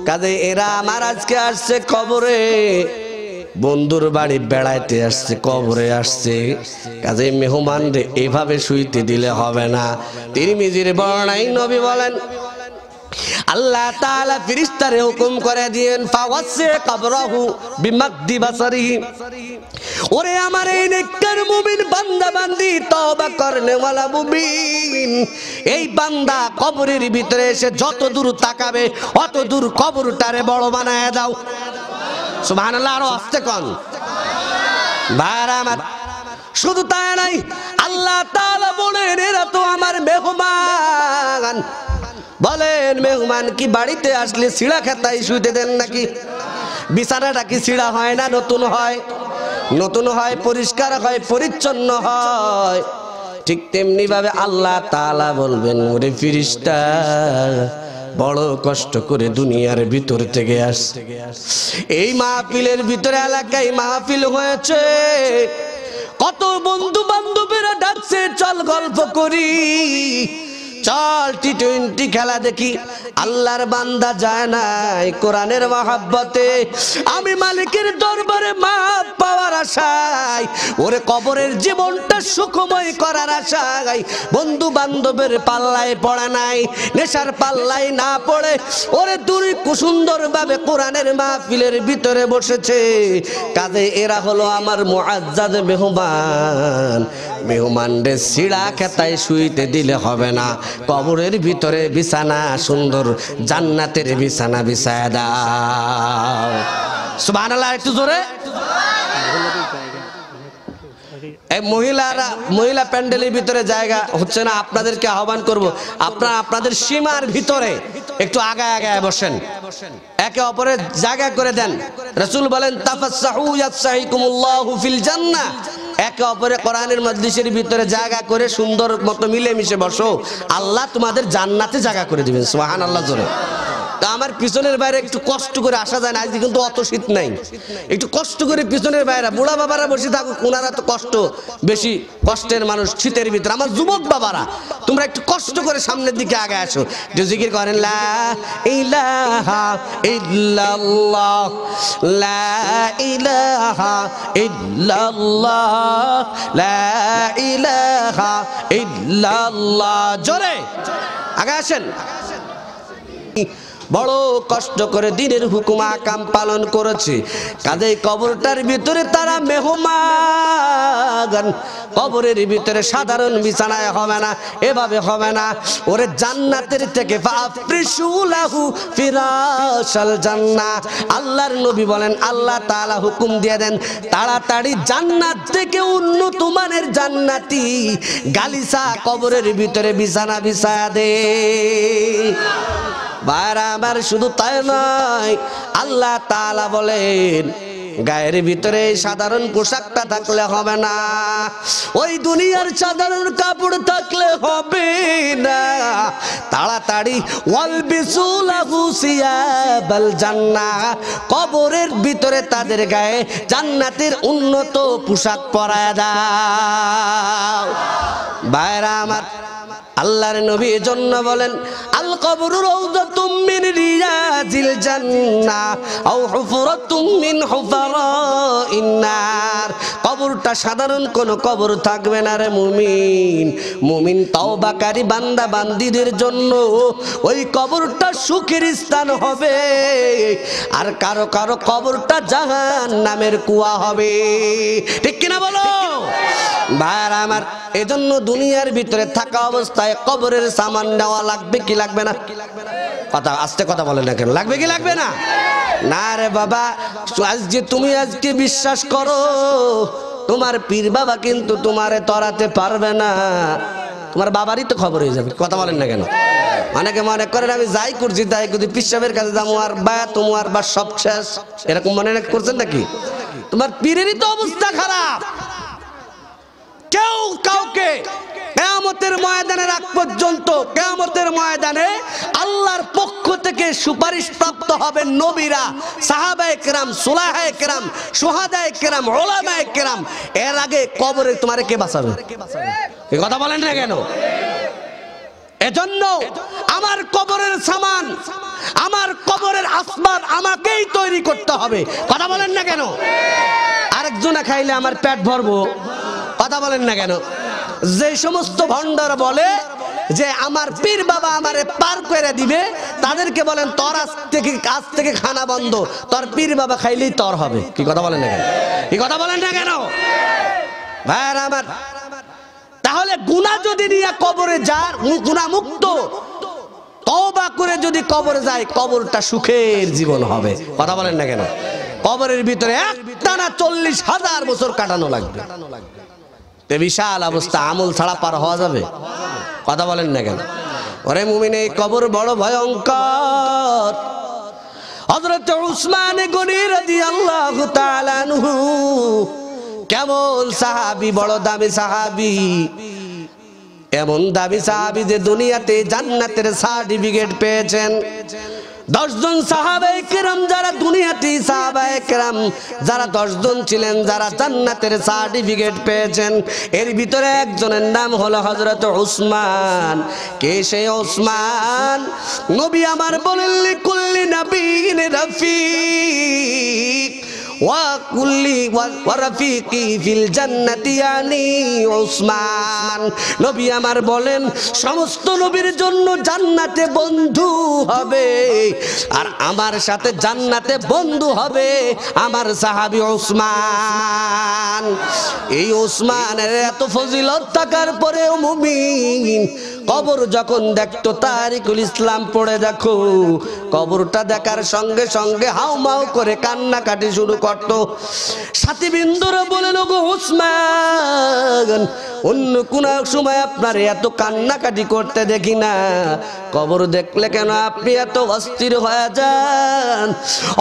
কাজে এরা আমার আজকে আসছে কবরে বন্ধুর বাড়ি বেড়াইতে আসছে কবরে আসছে কাজে মেহমান এভাবে শুইতে দিলে হবে না তিরমিজির বর্ণাই নবী বলেন আল্লাহ তাআলা ফেরেশতারে হুকুম করে দিয়েন ফাওয়াসে কবরহু বিমাকদি বসরি ওরে আমার এই নেককার মুমিন বান্দা বান্দি তওবা করনে ওয়ালা মুমিন এই বান্দা কবরের ভিতরে এসে যত দূর তাকাবে অত দূর কবরটারে বড় বানায় দাও সুবহানাল্লাহ আরো আস্তে কন ভাইরা শুধু তাই নাই আল্লাহ তাআলা বলেন এরা তো আমার মেহমান বলেন মেহমান কি বাড়িতে আসলে সিড়া খেতাই শুইতে দেন নাকি বিছানাটা কি শিড়া হয় না নতুন হয় নতুন হয় পরিষ্কার হয় পরিচ্ছন্ন হয় ঠিক তেমনি ভাবে আল্লাহ তালা বলবেন ওরে ফিরিস্তা বড় কষ্ট করে দুনিয়ার ভিতর থেকে আসছে এই মাহফিলের ভিতরে এলাকায় মাহফিল হয়েছে কত বন্ধু বান্ধবেরা ডাকছে চল গল্প করি চল টি টোয়েন্টি খেলা দেখি আল্লাহর বান্দা যায় নাই কোরআনের মহাব্বতে আমি মালিকের দরবারে মাপ পাওয়ার আশায় ওরে কবরের জীবনটা সুখময় করার আশায় বন্ধু বান্ধবের পাল্লায় পড়া নাই নেশার পাল্লায় না পড়ে ওরে দুই কুসুন্দরভাবে কোরআনের মাহফিলের ভিতরে বসেছে কাজে এরা হলো আমার মুআজ্জাদ মেহমান মেহমানদের সিড়া খেতায় শুইতে দিলে হবে না কবরের ভিতরে বিছানা সুন্দর জান্নাতের বিছানা বিছায় দাও একটু জোরে এই মহিলারা মহিলা প্যান্ডেলের ভিতরে জায়গা হচ্ছে না আপনাদেরকে আহ্বান করব আপনারা আপনাদের সীমার ভিতরে একটু আগায় আগায় বসেন একে অপরের জায়গা করে দেন রসুল বলেন তাফাসাহু ইয়াসাহিকুমুল্লাহু ফিল জান্নাহ একে অপরে কোরআনের মজলিসের ভিতরে জায়গা করে সুন্দর মতো মিলেমিশে বসো আল্লাহ তোমাদের জান্নাতে জায়গা করে দেবেন সোহান আল্লাহ জোরে তা আমার পিছনের বাইরে একটু কষ্ট করে আসা যায় না আজকে কিন্তু অত শীত নাই একটু কষ্ট করে পিছনের বাইরে বুড়া বাবারা বসে থাকুক ওনারা তো কষ্ট বেশি কষ্টের মানুষ শীতের ভিতরে আমার যুবক বাবারা তোমরা একটু কষ্ট করে সামনের দিকে আগে আসো যে জিকির করেন লা ইলাহা ইল্লাল্লাহ লা ইলাহা ইল্লাল্লাহ ইল্লাল্লাহ জোরে আগে আসেন বড় কষ্ট করে দিনের হুকুম আকাম পালন করেছে কাজে কবরটার ভিতরে তারা মেহমান কবরের ভিতরে সাধারণ বিছানায় হবে না এভাবে হবে না ওরে জান্নাতের থেকে জান্নাত আল্লাহর নবী বলেন আল্লাহ তালা হুকুম দিয়ে দেন তাড়াতাড়ি জান্নাত থেকে উন্নত মানের জান্নাতি গালিসা কবরের ভিতরে বিছানা বিছায়া দে বাইরা আবার শুধু তাই নয় আল্লাহ তালা বলেন গায়ের ভিতরে সাধারণ পোশাকটা থাকলে হবে না ওই দুনিয়ার সাধারণ কাপড় থাকলে হবে না তাড়াতাড়ি কবরের ভিতরে তাদের গায়ে জান্নাতের উন্নত পোশাক পরায় দাও বাইরা আমার আল্লাহর নবীর জন্য বলেন আল কবরু রৌদাতুম মিন রিয়াজিল জান্নাহ আও হুফরাতুম মিন হুফারাইন কবরটা সাধারণ কোন কবর থাকবে না রে মুমিন মুমিন তওবাকারী বান্দা বান্দীদের জন্য ওই কবরটা সুখের স্থান হবে আর কারো কারো কবরটা জাহান নামের কুয়া হবে ঠিক কিনা বলো ভাইয়ার আমার এজন্য দুনিয়ার ভিতরে থাকা অবস্থা রাস্তায় কবরের সামান নেওয়া লাগবে কি লাগবে না কথা আসতে কথা বলে না কেন লাগবে কি লাগবে না না রে বাবা আজকে তুমি আজকে বিশ্বাস করো তোমার পীর বাবা কিন্তু তোমারে তরাতে পারবে না তোমার বাবারই তো খবর হয়ে যাবে কথা বলেন না কেন অনেকে মনে করেন আমি যাই করছি তাই কিন্তু পিসের কাছে যাবো আর বা তোমার বা সব শেষ এরকম মনে করছেন নাকি তোমার পীরেরই তো অবস্থা খারাপ কেউ কাউকে কেয়ামতের ময়দানের আগ পর্যন্ত কেয়ামতের ময়দানে আল্লাহর পক্ষ থেকে সুপারিশ প্রাপ্ত হবেন নবীরা সাহাবায় কেরাম সোলাহায় কেরাম সোহাদায় কেরাম ওলামায় কেরাম এর আগে কবরে তোমার কে বাঁচাবে এ কথা বলেন না কেন এজন্য আমার কবরের সামান আমার কবরের আসমান আমাকেই তৈরি করতে হবে কথা বলেন না কেন আরেকজনে খাইলে আমার পেট ভরবো কথা বলেন না কেন যে সমস্ত ভণ্ডর বলে যে আমার পীর বাবা আমারে পার করে দিবে তাদেরকে বলেন তর আজ থেকে আজ থেকে খানা বন্ধ তোর পীর বাবা খাইলেই তর হবে কি কথা বলেন না কেন কি কথা বলেন না কেন ভাইয়ার আমার তাহলে গুণা যদি নিয়ে কবরে যার গুণা মুক্ত তওবা করে যদি কবরে যায় কবরটা সুখের জীবন হবে কথা বলেন না কেন কবরের ভিতরে একটানা চল্লিশ হাজার বছর কাটানো লাগবে বিশাল অবস্থা আমল ছাড়া পার হওয়া যাবে কথা বলেন না কেন ওরে মুমিন এই কবর বড় ভয়ঙ্কর হজরত উসমান গনির আল্লাহ তালানহু কেমন সাহাবি বড় দামি সাহাবি এমন দাবি সাহাবি যে দুনিয়াতে জান্নাতের সার্টিফিকেট পেয়েছেন দশজন সাহাবাই কেরাম যারা দুনিয়াতে সাহাবাই কেরাম যারা দশজন ছিলেন যারা জান্নাতের সার্টিফিকেট পেয়েছেন এর ভিতরে একজনের নাম হলো হজরত ওসমান কে সে ওসমান নবী আমার বলেন কুল্লি নবীন রফিক আমার বলেন সমস্ত জন্য জান্নাতে বন্ধু হবে আর আমার সাথে জান্নাতে বন্ধু হবে আমার সাহাবি ওসমান এই ওসমানের এত ফজিলত থাকার পরেও মুমিন কবর যখন দেখতো তারিকুল ইসলাম পড়ে দেখো কবরটা দেখার সঙ্গে সঙ্গে মাও করে কান্নাকাটি শুরু করত সাথীবৃন্দরা বলে লোকো হুসমান অন্য কোন সময় আপনার এত কান্নাকাটি করতে দেখি না কবর দেখলে কেন আপনি এত অস্থির হয়ে যান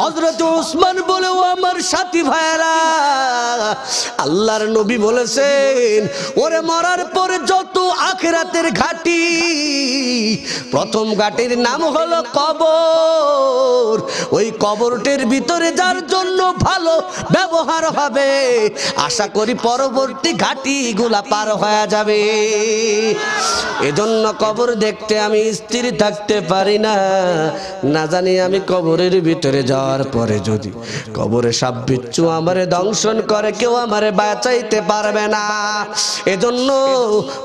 হজরত উসমান বলেও আমার সাথী ভাইরা আল্লাহর নবী বলেছেন ওরে মরার পরে যত আখেরাতের ঘাটি প্রথম গাটির নাম হলো কবর ওই কবরটির ভিতরে যার জন্য ভালো ব্যবহার হবে আশা করি পরবর্তী ঘাটি গুলা পার হয়ে যাবে এজন্য কবর দেখতে আমি স্থির থাকতে পারি না না জানি আমি কবরের ভিতরে যাওয়ার পরে যদি কবরে সাপ বিচ্ছু আমারে দংশন করে কেউ আমারে বাঁচাইতে পারবে না এজন্য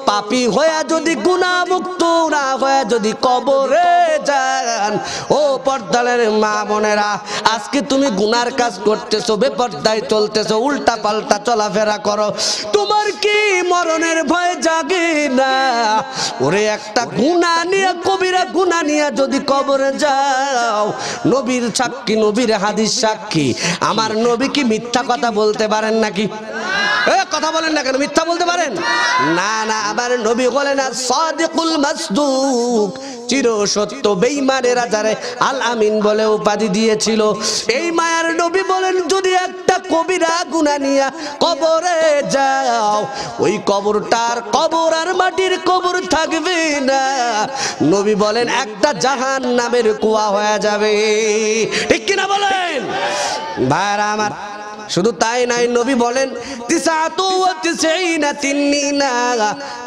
পাপি হয়ে যদি গুণামুক্ত না হয়ে যদি কবরে যান ও পর্দালের মা বোনেরা আজকে তুমি গুনার কাজ করতেছো বেপর্দায় চলতেছো উল্টা পাল্টা চলাফেরা করো তোমার কি মরণের ভয় জাগে না ওরে একটা গুণা নিয়ে কবিরা গুণা নিয়ে যদি কবরে যাও নবীর সাক্ষী নবীর হাদিস সাক্ষী আমার নবী কি মিথ্যা কথা বলতে পারেন নাকি কথা বলেন না কেন মিথ্যা বলতে পারেন না না আমার নবী বলে না সাদিকুল মাসদুর ফারুক চির সত্য বেইমারে রাজারে আল আমিন বলে উপাধি দিয়েছিল এই মায়ার নবী বলেন যদি একটা কবিরা গুনা নিয়া কবরে যাও ওই কবরটার কবর আর মাটির কবর থাকবে না নবী বলেন একটা জাহান নামের কুয়া হয়ে যাবে ঠিক কিনা বলেন ভাইরা আমার শুধু তাই নাই নবী বলেন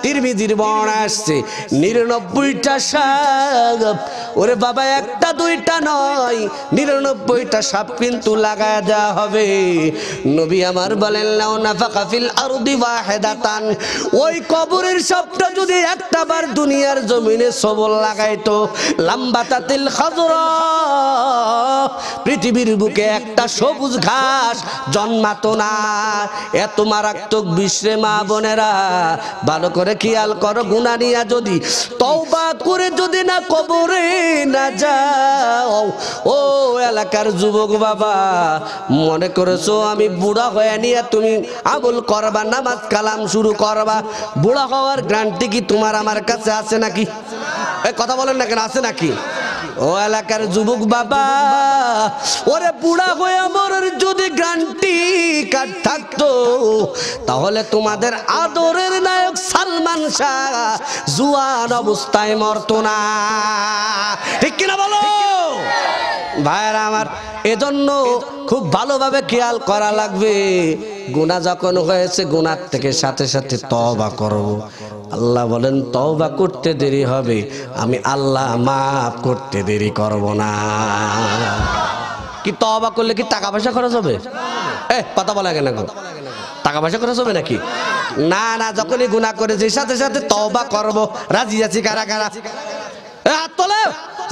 তিরমিজির বর্ণা আসছে নিরানব্বইটা সাপ ওরে বাবা একটা দুইটা নয় নিরানব্বইটা সাপ কিন্তু লাগা যা হবে নবী আমার বলেন লাও নাফাকাফিল আরদি ওয়াহিদাতান ওই কবরের সবটা যদি একটা বার দুনিয়ার জমিনে সবল লাগাইতো লাম্বাতাতিল খাজরা পৃথিবীর বুকে একটা সবুজ ঘাস জন্মাতো না এত মারাত্মক বিশ্রে মা বোনেরা ভালো করে খেয়াল করো নিয়া যদি তওবা করে যদি না কবরে না যাও ও এলাকার যুবক বাবা মনে করেছো আমি বুড়া হয়ে নিয়ে তুমি আবুল করবা নামাজ কালাম শুরু করবা বুড়া হওয়ার গ্রান্টি কি তোমার আমার কাছে আছে নাকি কথা বলেন না কেন আছে নাকি ও এলাকার যুবক বাবা ওরে বুড়া হয়ে আমার যদি গ্রান্টি তাহলে তোমাদের আদরের নায়ক সালমান শাহ জুয়ার অবস্থায় মরতো না ঠিক কিনা বলো ভাইরা আমার এজন্য খুব ভালোভাবে খেয়াল করা লাগবে গুণা যখন হয়েছে গুণার থেকে সাথে সাথে তবা করো আল্লাহ বলেন তবা করতে দেরি হবে আমি আল্লাহ মাফ করতে দেরি করব না কি তবা করলে কি টাকা পয়সা খরচ হবে এ কথা বলা কেন টাকা পয়সা খরচ হবে নাকি না না যখনই গুণা করেছি সাথে সাথে তবা করব রাজি আছি কারা কারা হাত তোলে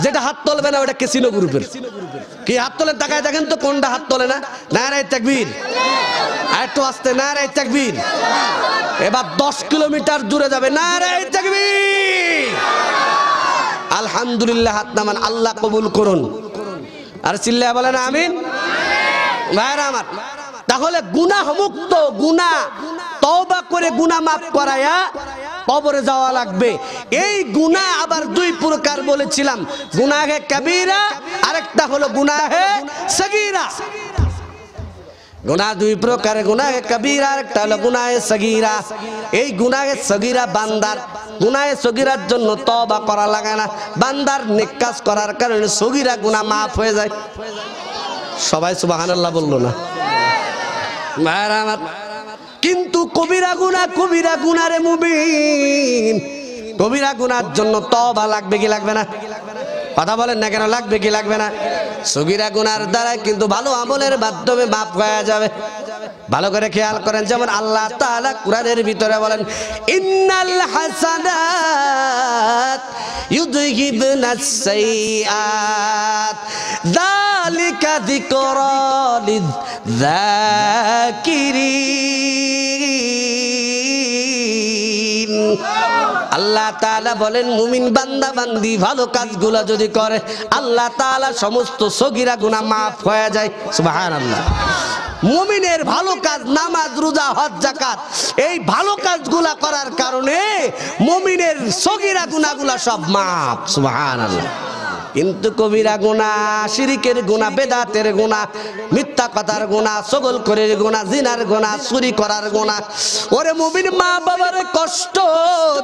যেটা হাত তোলবে না ওটা কেসিনো গ্রুপের কি হাত তোলে তাকায় দেখেন তো কোনটা হাত তোলে না না রায় তাকবীর আর একটু আসতে না রায় তাকবীর এবার দশ কিলোমিটার দূরে যাবে না রায় তাকবীর আলহামদুলিল্লাহ হাত নামান আল্লাহ কবুল করুন আর চিল্লা বলেন আমিন ভাইরা আমার তাহলে গুনাহ মুক্ত গুনা তওবা করে গুনা মাফ করায়া কবরে যাওয়া লাগবে এই গুনা আবার দুই প্রকার বলেছিলাম গুনাহে কাবিরা আরেকটা হলো গুনাহে সগীরা গুনা দুই প্রকারে গুনাহে কবিরা একটা হলো গুনাহে সগীরা এই গুনাহে সগীরা বান্দার গুনাহে সগীরার জন্য তওবা করা লাগে না বান্দার নেক কাজ করার কারণে সগীরা গুনাহ maaf হয়ে যায় সবাই সুবহানাল্লাহ বলল না মারামাত কিন্তু কবিরা গুনাহ কবিরা গুনারে মুবিন কবিরা গুনার জন্য তওবা লাগবে কি লাগবে না কথা বলেন না কেন লাগবে কি লাগবে না সগিরা গুনার দ্বারা কিন্তু ভালো আমলের মাধ্যমে মাপ পাওয়া যাবে ভালো করে খেয়াল করেন যেমন আল্লাহ তাআলা কুরআনের ভিতরে বলেন ইন্নাল হাসানাত ইউদহিবনাস সাইয়াত যালিকা যিকরা যাকিরিন আল্লাহ তালা বলেন মুমিন বান্দা বান্দি ভালো কাজগুলো যদি করে আল্লাহ তালা সমস্ত সগিরা গুণা মাফ হয়ে যায় সুবাহান আল্লাহ মুমিনের ভালো কাজ নামাজ রোজা হজ জাকাত এই ভালো কাজগুলা করার কারণে মুমিনের সগিরা গুণাগুলা সব মাফ সুবাহ আল্লাহ কিন্তু কবিরা গুণা শিরিকের গুণা বেদাতের গুণা মিথ্যা কথার গুণা সগল করে গুণা জিনার গুণা চুরি করার গুণা ওরে মুবির মা বাবার কষ্ট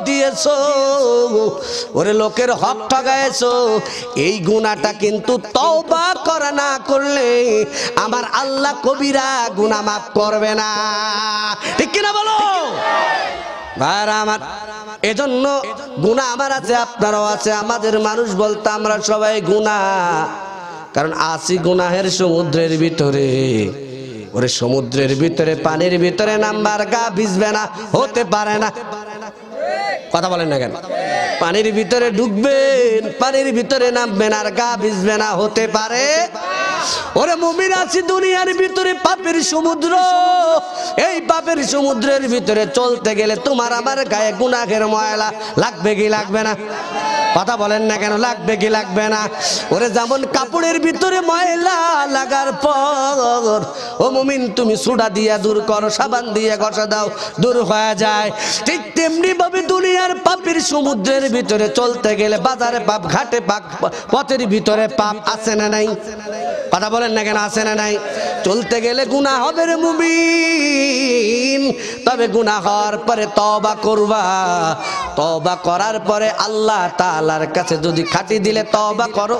দিয়েছ ওরে লোকের হক ঠগায়েছ এই গুণাটা কিন্তু তওবা করা না করলে আমার আল্লাহ কবিরা গুণা মাফ করবে না ঠিক কিনা বলো ভাইরা আমার এজন্য গুণা আমার আছে আপনারও আছে আমাদের মানুষ বলতে আমরা সবাই গুণা কারণ আসি গুনাহের সমুদ্রের ভিতরে ওরে সমুদ্রের ভিতরে পানির ভিতরে নাম্বার গা ভিজবে না হতে পারে না কথা বলেন না কেন পানির ভিতরে ঢুকবেন পানির ভিতরে নামবেন আর গা ভিজবে না হতে পারে ওরে মুমিন আছি দুনিয়ার ভিতরে পাপের সমুদ্র এই পাপের সমুদ্রের ভিতরে চলতে গেলে তোমার আমার গায়ে গুনাহের ময়লা লাগবে কি লাগবে না কথা বলেন না কেন লাগবে কি লাগবে না ওরে যেমন কাপড়ের ভিতরে ময়লা লাগার পর ও মুমিন তুমি সুডা দিয়ে দূর করো সাবান দিয়ে ঘষা দাও দূর হয়ে যায় ঠিক তেমনি ভাবে দূর দুনিয়ার পাপের সমুদ্রের ভিতরে চলতে গেলে বাজারে পাপ ঘাটে পাপ পথের ভিতরে পাপ আছে না নাই কথা বলেন না কেন আছে না নাই চলতে গেলে গুণা হবে রে মুমিন তবে গুণা হওয়ার পরে তবা করবা তবা করার পরে আল্লাহ তালার কাছে যদি খাটি দিলে তবা করো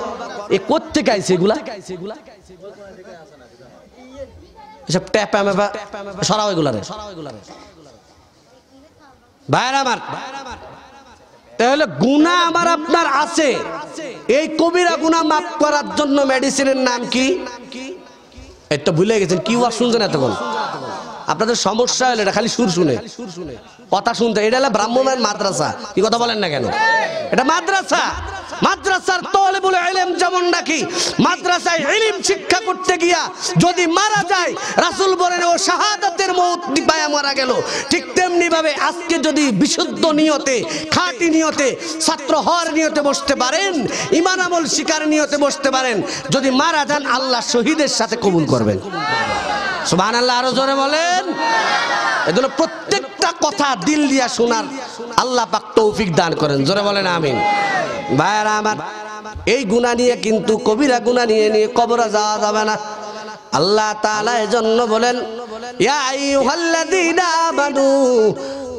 এ করতে গাইছে এগুলা এসব ট্যাপ মেপা সরাও এগুলারে সরাও এগুলারে আমার তাহলে গুণা আমার আপনার আছে এই কবিরা গুণা মাফ করার জন্য মেডিসিনের নাম কি এত ভুলে গেছেন কি ওয়া শুনছেন এতক্ষণ আপনাদের সমস্যা হলে খালি সুর শুনে কথা শুনতে এটা হলো ব্রাহ্মণের মাদ্রাসা কি কথা বলেন না কেন এটা মাদ্রাসা মাদ্রাসার তলে বলে এলেম যেমন নাকি মাদ্রাসায় এলিম শিক্ষা করতে গিয়া যদি মারা যায় রাসুল বলেন ও শাহাদাতের মত পায়া মারা গেল ঠিক তেমনি ভাবে আজকে যদি বিশুদ্ধ নিয়তে খাঁটি নিয়তে ছাত্র হওয়ার নিয়তে বসতে পারেন ইমান আমল শিকার নিয়তে বসতে পারেন যদি মারা যান আল্লাহ শহীদের সাথে কবুল করবেন সুবান আল্লাহ আরো জোরে বলেন এগুলো প্রত্যেকটা কথা দিল দিয়া শোনার আল্লাহ পাক তৌফিক দান করেন জোরে বলেন আমিন ভাইয়ারা আমার এই গুণা নিয়ে কিন্তু কবিরা গুণা নিয়ে নিয়ে কবরে যাওয়া যাবে না আল্লাহ তাআলা এজন্য বলেন ইয়া আইয়ুহাল্লাযীনা আমানু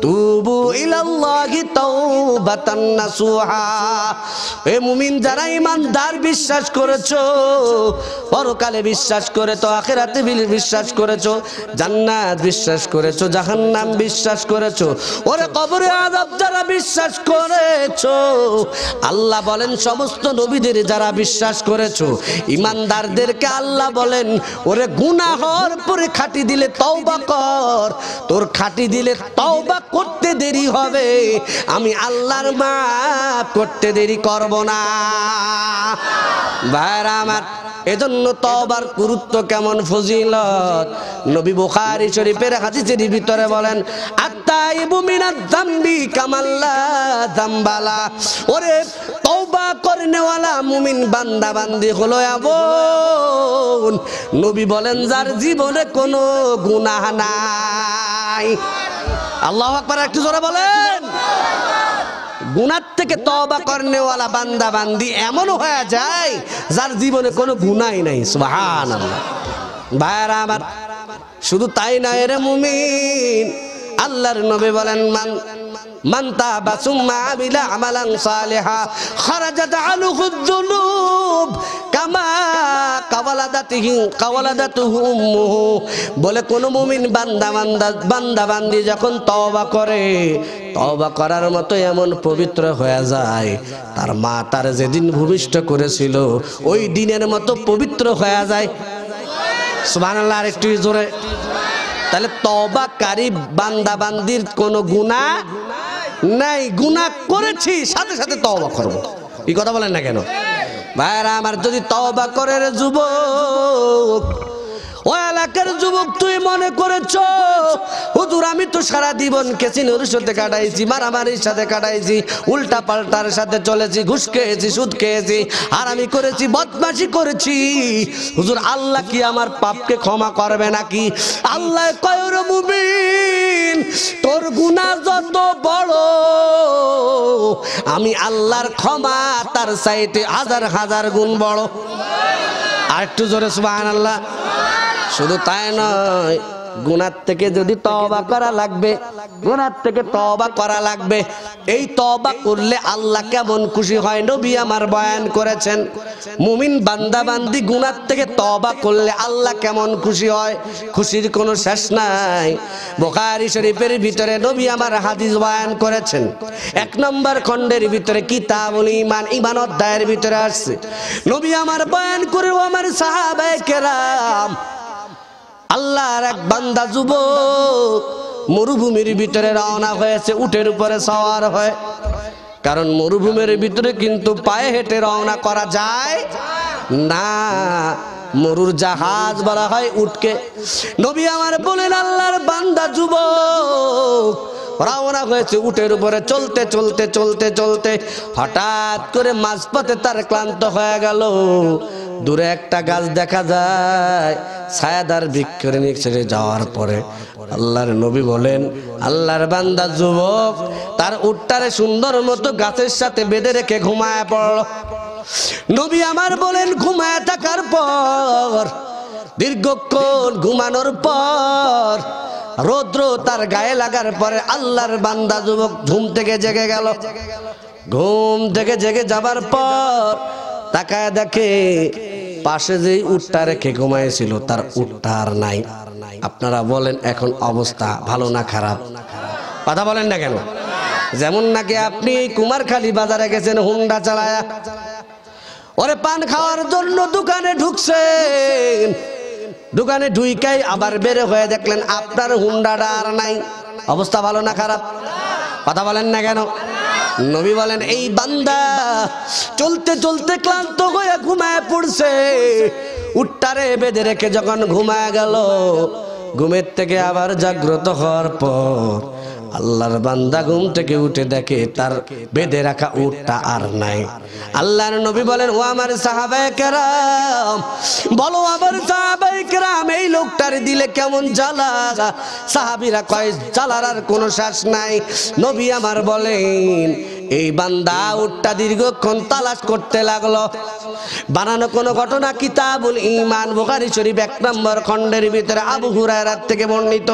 তুবু ইলাল্লাহি তাওবাতান নাসুহা হে মুমিন যারা ইমানদার বিশ্বাস করেছো পরকালে বিশ্বাস করে করেছো আখিরাতে বিশ্বাস করেছো জান্নাত বিশ্বাস করেছো জাহান্নাম বিশ্বাস করেছো ওরে কবরে আযাব যারা বিশ্বাস করেছো আল্লাহ বলেন সমস্ত নবীদের যারা বিশ্বাস করেছো ইমানদারদেরকে আল্লাহ বলেন ওরে গুনাহর পরে খাটি দিলে তওবা কর তোর খাটি দিলে তওবা করতে দেরি হবে আমি আল্লাহর মাপ করতে দেরি করব না ভাইরা আমার এজন্য তবার গুরুত্ব কেমন ফজিলত নবী বুখারী শরীফের হাদিসের ভিতরে বলেন আত্তাইবু মিনাজ জামবি কামাল্লা জামবালা ওরে তওবা করনেওয়ালা মুমিন বান্দা বান্দি হলো এমন নবী বলেন যার জীবনে কোনো গুনাহ নাই আল্লাহ আকবার একটু জোরে বলেন গুনার থেকে তবা কর্নেওয়ালা বান্দা বান্দি এমন হয়ে যায় যার জীবনে কোনো গুনাই নাই সুহান ভাইরা আমার শুধু তাই না রে মুমিন আল্লাহর নবী বলেন মান মান তাবা সুম্মা আমিলা আমালান সালিহা খারাজাত আলুহু যুনুব কামা কাওয়ালাদাতিহি কাওয়ালাদাতুহু উম্মুহু বলে কোন মুমিন বান্দা বান্দা বান্দা বান্দি যখন তওবা করে তওবা করার মতো এমন পবিত্র হয়ে যায় তার মা তার যেদিন ভূমিষ্ঠ করেছিল ওই দিনের মতো পবিত্র হয়ে যায় সুবহানাল্লাহ আরেকটু জোরে তাহলে তবাকারী বান্দাবান্দির কোনো গুণা নাই গুণা করেছি সাথে সাথে তবা করব এই কথা বলেন না কেন ভাইরা আমার যদি তবা করে যুবক ও এলাকার যুবক তুই মনে করেছ হুজুর আমি তো সারা জীবন নুর সাথে কাটাইছি মারামারির সাথে কাটাইছি উল্টা পাল্টার সাথে চলেছি ঘুষ খেয়েছি সুদ খেয়েছি আর আমি করেছি বদমাশি করেছি হুজুর আল্লাহ কি আমার পাপকে ক্ষমা করবে নাকি আল্লাহ কয়র মুবিন তোর গুণা যত বড় আমি আল্লাহর ক্ষমা তার সাইতে হাজার হাজার গুণ বড় আর একটু জোরে সুবাহ আল্লাহ শুধু তাই নয় গুনার থেকে যদি তবা করা লাগবে গুনার থেকে তবা করা লাগবে এই তবা করলে আল্লাহ কেমন খুশি হয় নবী আমার বয়ান করেছেন মুমিন বান্দা বান্দি গুনার থেকে তবা করলে আল্লাহ কেমন খুশি হয় খুশির কোনো শেষ নাই বোকারি শরীফের ভিতরে নবী আমার হাদিস বয়ান করেছেন এক নম্বর খণ্ডের ভিতরে কিতাবুল ইমান ইমান অধ্যায়ের ভিতরে আসছে নবী আমার বয়ান করে আমার সাহাবায়ে কেরাম আল্লাহর এক বান্দা যুবক মরুভূমির ভিতরে রওনা হয়েছে উটের উপরে সওয়ার হয় কারণ মরুভূমির ভিতরে কিন্তু পায়ে হেঁটে রওনা করা যায় না মরুর জাহাজ বলা হয় উটকে নবী আমার বলেন আল্লাহর বান্দা যুবক রওনা হয়েছে উটের উপরে চলতে চলতে চলতে চলতে হঠাৎ করে মাঝপথে তার ক্লান্ত হয়ে গেল দূরে একটা গাছ দেখা যায় ছায়াদার বৃক্ষের ছেড়ে যাওয়ার পরে আল্লাহর নবী বলেন আল্লাহর বান্দা যুবক তার উট্টারে সুন্দর মতো গাছের সাথে বেঁধে রেখে ঘুমায় পড়ল নবী আমার বলেন ঘুমায় থাকার পর দীর্ঘক্ষণ ঘুমানোর পর রৌদ্র তার গায়ে লাগার পরে আল্লাহর বান্দা যুবক ঘুম থেকে জেগে গেল ঘুম থেকে জেগে যাবার পর তাকায় দেখে পাশে যে উটটা রেখে ঘুমাইছিল তার উটটা আর নাই আপনারা বলেন এখন অবস্থা ভালো না খারাপ কথা বলেন না কেন যেমন নাকি আপনি কুমারখালী বাজারে গেছেন হুন্ডা চালায়া ওরে পান খাওয়ার জন্য দোকানে ঢুকছেন দোকানে ঢুইকাই আবার বের হয়ে দেখলেন আপনার হুন্ডাটা আর নাই অবস্থা ভালো না খারাপ কথা বলেন না কেন নবী বলেন এই বান্দা চলতে চলতে ক্লান্ত হয়ে ঘুমায় পড়ছে উট্টারে বেঁধে রেখে যখন ঘুমায় গেল ঘুমের থেকে আবার জাগ্রত হওয়ার পর আল্লাহর বান্দা ঘুম থেকে উঠে দেখে তার বেঁধে রাখা উঠটা আর নাই আল্লাহর নবী বলেন ও আমার সাহাবায়ে কেরাম বলো আমার সাহাবায়ে কেরাম এই লোকটার দিলে কেমন জ্বালা সাহাবীরা কয় জ্বালার আর কোনো শ্বাস নাই নবী আমার বলেন এই বান্দা উঠটা দীর্ঘক্ষণ তালাশ করতে লাগলো বানানো কোনো ঘটনা কিতাবুল ইমান বুখারী শরীফ এক নম্বর খণ্ডের ভিতরে আবু রাত থেকে বর্ণিত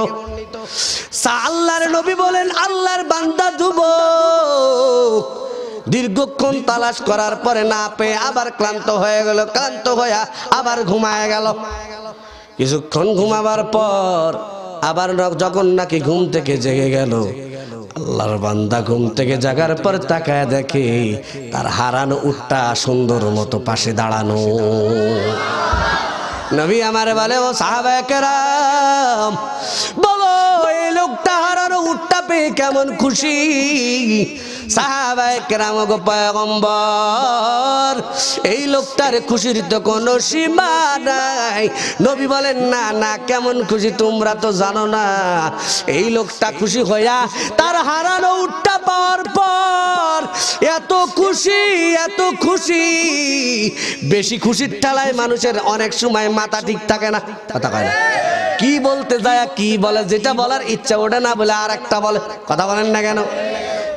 আল্লাহর নবী বলেন আল্লাহর বান্দা যুব দীর্ঘক্ষণ তালাশ করার পরে না পেয়ে আবার ক্লান্ত হয়ে গেল ক্লান্ত হইয়া আবার ঘুমায় গেল কিছুক্ষণ ঘুমাবার পর আবার যখন নাকি ঘুম থেকে জেগে গেল আল্লাহর বান্দা ঘুম থেকে জাগার পর তাকায় দেখে তার হারানো উঠটা সুন্দর মতো পাশে দাঁড়ানো নবী আমার বলে ও সাহাবাহাম বলো এই লোকটা হারানো উঠটা পেয়ে কেমন খুশি সাহাবায়ে কেরাম গো এই লোকটার খুশির তো কোনো সীমা নাই নবী বলেন না না কেমন খুশি তোমরা তো জানো না এই লোকটা খুশি হইয়া তার হারানো উঠটা পাওয়ার পর এত খুশি এত খুশি বেশি খুশির ঠেলায় মানুষের অনেক সময় মাথা ঠিক থাকে না কথা কয় না কি বলতে যায় কি বলে যেটা বলার ইচ্ছা ওটা না বলে আর একটা বলে কথা বলেন না কেন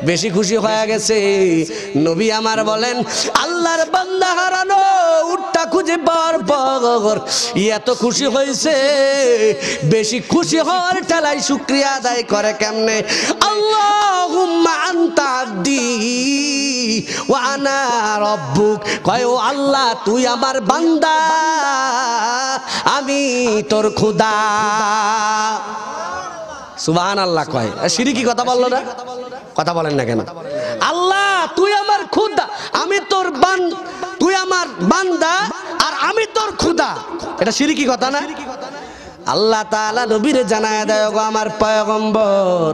বেশি খুশি হয়ে গেছে নবী আমার বলেন আল্লাহর বান্দা হারানো উটটা খুঁজে পাওয়ার পর এত খুশি হয়েছে বেশি খুশি হওয়ার ঠেলাই শুক্রিয়া আদায় করে কেমনে আল্লাহ আন্তা আব্দি ও আল্লাহ তুই আমার বান্দা আমি তোর খুদা সুবাহান আল্লাহ কয় সিরি কি কথা বললো না কথা বলেন না কেন আল্লাহ তুই আমার খুদা আমি তোর বান তুই আমার বান্দা আর আমি তোর খুদা এটা সিরি কি কথা না আল্লাহ তালা নবীরে জানায় দেয় গো আমার পয়গম্বর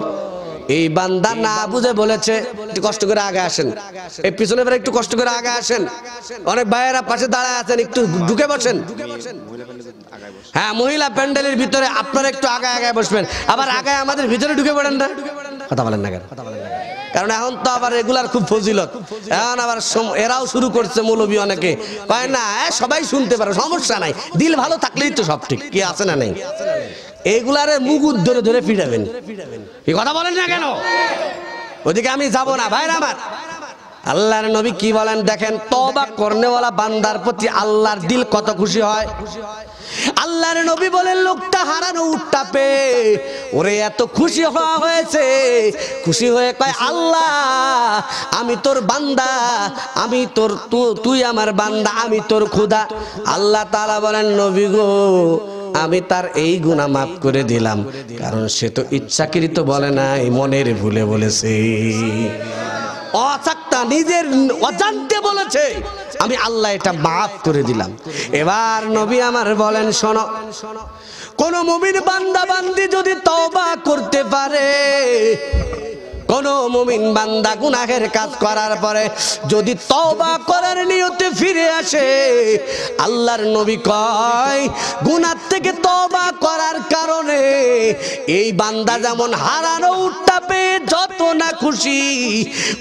এই বান্দা না বুঝে বলেছে একটু কষ্ট করে আগে আসেন এই পিছনে ফেরে একটু কষ্ট করে আগে আসেন অনেক ভাইয়েরা পাশে দাঁড়ায় আছেন একটু ঢুকে বসেন হ্যাঁ মহিলা প্যান্ডেলের ভিতরে আপনারা একটু আগে আগে বসবেন আবার আগে আমাদের ভিতরে ঢুকে পড়েন না কথা বলেন না কেন কারণ এখন তো আবার রেগুলার খুব ফজিলত এখন আবার এরাও শুরু করছে মৌলবী অনেকে কয় না সবাই শুনতে পারে সমস্যা নাই দিল ভালো থাকলেই তো সব ঠিক কি আছে না নেই এইগুলারে মুগুর ধরে ধরে ফিরাবেন এই কথা বলেন না কেন ওদিকে আমি যাব না ভাই আমার আল্লাহর নবী কি বলেন দেখেন তবা কর্নেওয়ালা বান্দার প্রতি আল্লাহর দিল কত খুশি হয় আল্লাহর নবী বলেন লোকটা হারানো উঠটা পে ওরে এত খুশি হওয়া হয়েছে খুশি হয়ে কয় আল্লাহ আমি তোর বান্দা আমি তোর তুই আমার বান্দা আমি তোর খুদা আল্লাহ তালা বলেন নবী গো আমি তার এই গুণা মাফ করে দিলাম কারণ সে তো ইচ্ছাকৃত বলে নাই মনের ভুলে বলেছে অচাক্তা নিজের অজান্তে বলেছে আমি আল্লাহ এটা মাফ করে দিলাম এবার নবী আমার বলেন শোনো কোন মুমিন বান্দা বান্দি যদি তওবা করতে পারে কোন মুমিন বান্দা গুনাহের কাজ করার পরে যদি তওবা করার নিয়তে ফিরে আসে আল্লাহর নবী কয় গুনার থেকে তওবা করার কারণে এই বান্দা যেমন হারানো উঠটা পেয়ে যত না খুশি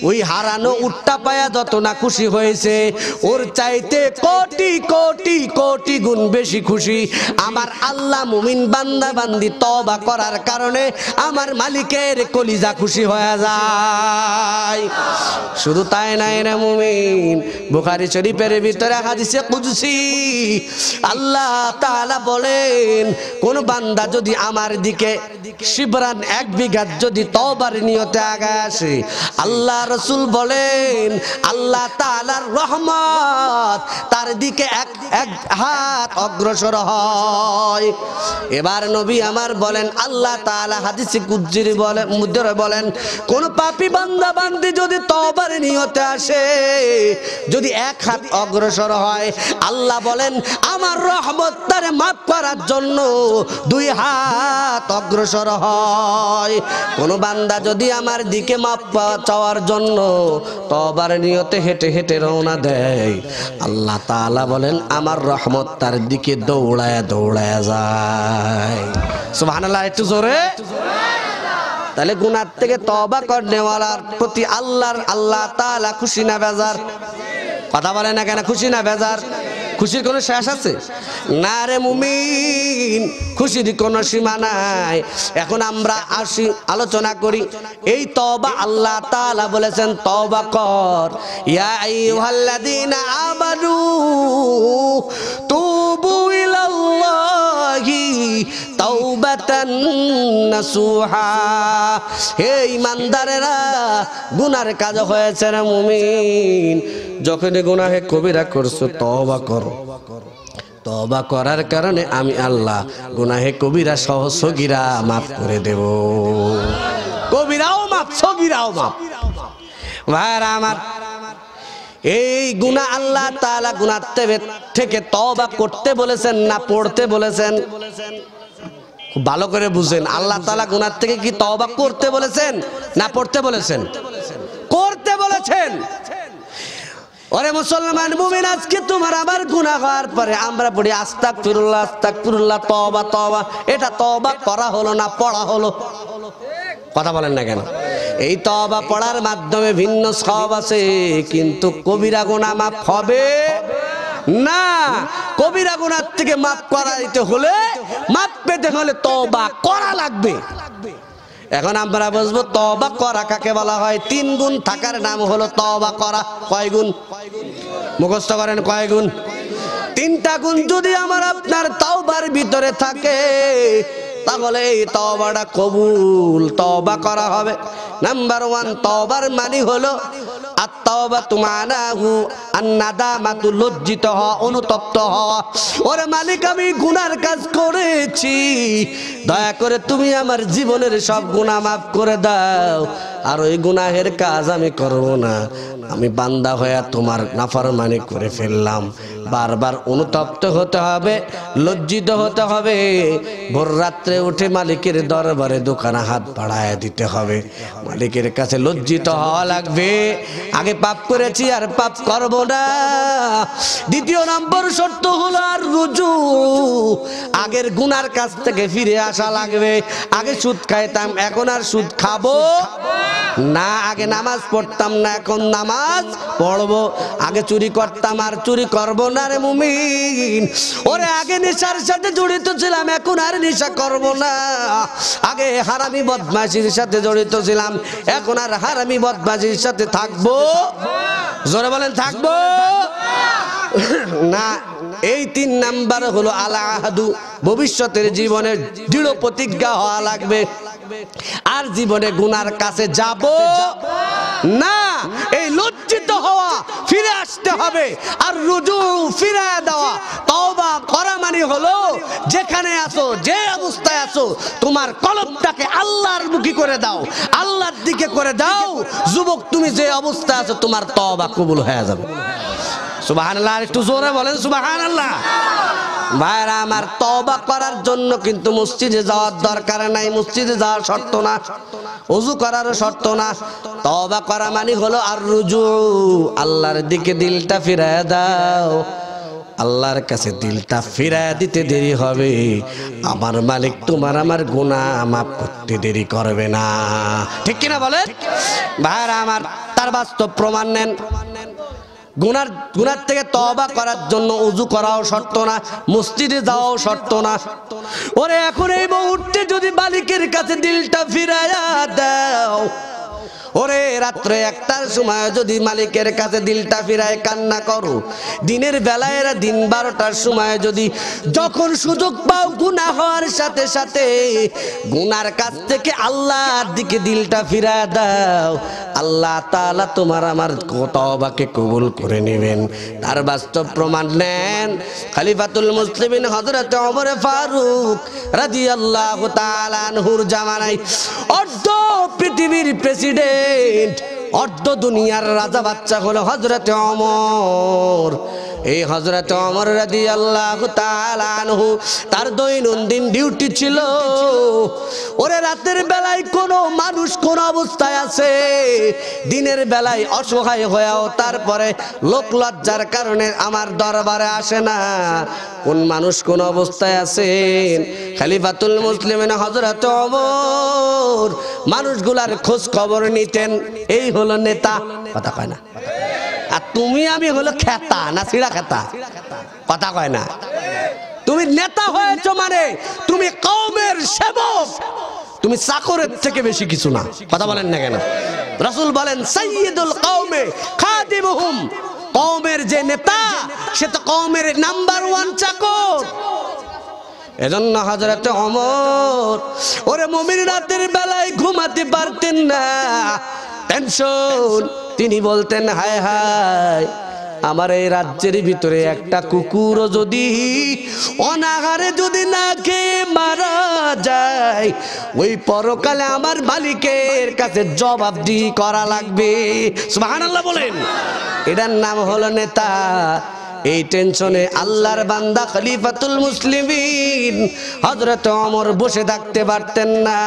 ওই হারানো উঠটা পায়া যত না খুশি হয়েছে ওর চাইতে কোটি কোটি কোটি গুণ বেশি খুশি আমার আল্লাহ মুমিন বান্দা বান্দি তওবা করার কারণে আমার মালিকের কলিজা খুশি হয়ে যায় শুধু তাই নাই রে মুমিন বুখারি শরীফের ভিতরে হাদিসে কুদসি আল্লাহ তাআলা বলেন কোন বান্দা যদি আমার দিকে শিবরান এক বিঘাত যদি তওবার নিয়তে আগায় আসে আল্লাহ রসুল বলেন আল্লাহ তাআলার রহমত তার দিকে এক এক হাত অগ্রসর হয় এবার নবী আমার বলেন আল্লাহ তাআলা হাদিসে কুজ্জির বলে মুদ্রে বলেন কোন পাপি বান্দা বান্দি যদি তবার নিয়তে আসে যদি এক হাত অগ্রসর হয় আল্লাহ বলেন আমার রহমত তার মাফ করার জন্য দুই হাত অগ্রসর হয় কোন বান্দা যদি আমার দিকে মাপ চাওয়ার জন্য তবার নিয়তে হেঁটে হেঁটে রওনা দেয় আল্লাহ তাআলা বলেন আমার রহমত তার দিকে দৌড়ায় দৌড়ায় যায় সুবহানাল্লাহ একটু জোরে তাহলে গুনার থেকে তবা করনেওয়ালার প্রতি আল্লাহর আল্লাহ তালা খুশি না বেজার কথা বলে না কেন খুশি না বেজার খুশির কোনো শেষ আছে না রে মুমিন খুশির কোনো সীমা নাই এখন আমরা আসি আলোচনা করি এই তবা আল্লাহ তালা বলেছেন তবা কর ইয়া আইয়ুহাল্লাযীনা আমানু হে হয়েছে কবিরা করছো করো করার কারণে আমি আল্লাহ গুনাহে কবিরা সহ সগিরা মাফ করে দেব কবিরাও মাফ সগিরাও মাফ ভাইরা আমার এই গুনা আল্লাহ তালা গুণার থেকে তবা করতে বলেছেন না পড়তে বলেছেন খুব ভালো করে বুঝেন আল্লাহ তালা গুনার থেকে কি তবা করতে বলেছেন না পড়তে বলেছেন করতে বলেছেন ওরে মুসলমান মুমিন আজকে তোমার আবার গুণা হওয়ার পরে আমরা পড়ি আস্তাক ফিরুল্লাহ আস্তাক ফিরুল্লাহ তবা তবা এটা তবা করা হলো না পড়া হলো কথা বলেন না কেন এই তবা পড়ার মাধ্যমে ভিন্ন সব আছে কিন্তু কবিরা গুণা মাফ হবে না কবিরা গুনার থেকে মাপ করাইতে হলে মাপ পেতে হলে তবা করা লাগবে এখন আমরা বুঝবো তবা করা কাকে বলা হয় তিন গুণ থাকার নাম হলো তবা করা কয় গুণ মুখস্থ করেন কয় গুণ তিনটা গুণ যদি আমার আপনার তাওবার ভিতরে থাকে তাহলে এই তবাটা কবুল তবা করা হবে নাম্বার ওয়ান তবার মানি হলো লজ্জিত অনুতপ্ত ওরে মালিক আমি কাজ করেছি দয়া করে তুমি আমার জীবনের সব গুণা মাফ করে দাও আর ওই গুনাহের কাজ আমি করব না আমি বান্দা হয়ে তোমার নাফরমানি করে ফেললাম বারবার অনুতপ্ত হতে হবে লজ্জিত হতে হবে ভোর রাত্রে উঠে মালিকের দরবারে দোকানে হাত বাড়ায় দিতে হবে মালিকের কাছে লজ্জিত হওয়া লাগবে আগে পাপ করেছি আর পাপ করব না দ্বিতীয় নম্বর শর্ত হল আর রুজু আগের গুনার কাছ থেকে ফিরে আসা লাগবে আগে সুদ খাইতাম এখন আর সুদ খাবো না আগে নামাজ পড়তাম না এখন নামাজ পড়বো আগে চুরি করতাম আর চুরি করব না ইমানদার মুমিন ওরে আগে নেশার সাথে জড়িত ছিলাম এখন আর নেশা করব না আগে হারামি বদমাশির সাথে জড়িত ছিলাম এখন আর হারামি বদমাশির সাথে থাকবো জোরে বলেন থাকব না এই তিন নাম্বার হলো আলা আহাদু ভবিষ্যতের জীবনের দৃঢ় প্রতিজ্ঞা হওয়া লাগবে আর জীবনে গুনার কাছে যাব না এই হওয়া ফিরে আসতে হবে আর রুজু ফিরে দেওয়া তওবা করা মানে হলো যেখানে আছো যে অবস্থায় আছো তোমার কলবটাকে আল্লাহর মুখী করে দাও আল্লাহর দিকে করে দাও যুবক তুমি যে অবস্থায় আছো তোমার তওবা কবুল হয়ে যাবে ভাইরা আমার তবা করার জন্য কিন্তু যাওয়ার দরকার নাই যাওয়ার শর্ত না শর্ত না তবা করা মানে হলো আর রুজু আল্লাহর দিকে দিলটা ফিরায় দাও আল্লাহর কাছে দিলটা ফিরায় দিতে দেরি হবে আমার মালিক তোমার আমার গুণা আমার করতে দেরি করবে না ঠিক কিনা বলে ভাইরা আমার তার বাস্তব প্রমাণ নেন গুনার গুনার থেকে তবা করার জন্য উজু করাও শর্ত না মসজিদে যাওয়াও শর্ত না ওরে এখন এই মুহূর্তে যদি মালিকের কাছে দিলটা ফিরাইয়া দাও ওরে রাত্রে একটার সময় যদি মালিকের কাছে দিলটা ফিরায় কান্না করো দিনের বেলায় এরা দিন বারোটার সময় যদি যখন সুযোগ পাও গুণা হওয়ার সাথে সাথে গুনার কাছ থেকে আল্লাহর দিকে দিলটা ফিরা দাও আল্লাহ তালা তোমার আমার কত বাকে কবুল করে নেবেন তার বাস্তব প্রমাণ নেন খালিফাতুল মুসলিম হজরত অমরে ফারুক রাজি আল্লাহ হুর জামানাই অর্ধ পৃথিবীর প্রেসিডেন্ট প্রেসিডেন্ট অর্ধ দুনিয়ার রাজা বাচ্চা হলো হজরত অমর এই হজরত অমর রাজি আল্লাহ তালানহু তার দৈনন্দিন ডিউটি ছিল ওরে রাতের বেলায় কোনো মানুষ কোন অবস্থায় আছে দিনের বেলায় অসহায় হয়েও তারপরে লোক লজ্জার কারণে আমার দরবারে আসে না কোন মানুষ কোন অবস্থায় আছেন খালিফাতুল মুসলিমিন হজরত অবর মানুষগুলার খোঁজ খবর নিতেন এই হলো নেতা কথা কয় না আর তুমি আমি হলো খেতা না সিরা খেতা কথা কয় না তুমি নেতা হয়েছ মানে তুমি কৌমের সেবক তুমি চাকরের থেকে বেশি কিছু না কথা বলেন না কেন রসুল বলেন সৈয়দুল কৌমে খাদিমুহুম কমের যে নেতা সে তো কমের নাম্বার ওয়ান চাকর এজন্য হাজরত অমর ওরে মমির রাতের বেলায় ঘুমাতে পারতেন না টেনশন তিনি বলতেন হায় হায় আমার এই রাজ্যের ভিতরে একটা কুকুরও যদি অনাহারে যদি না খেয়ে মারা যায় ওই পরকালে আমার মালিকের কাছে জবাবদি করা লাগবে সুবহানাল্লাহ বলেন এটার নাম হলো নেতা এই টেনশনে আল্লাহর বান্দা খলিফাতুল মুসলিমিন হজরত অমর বসে থাকতে পারতেন না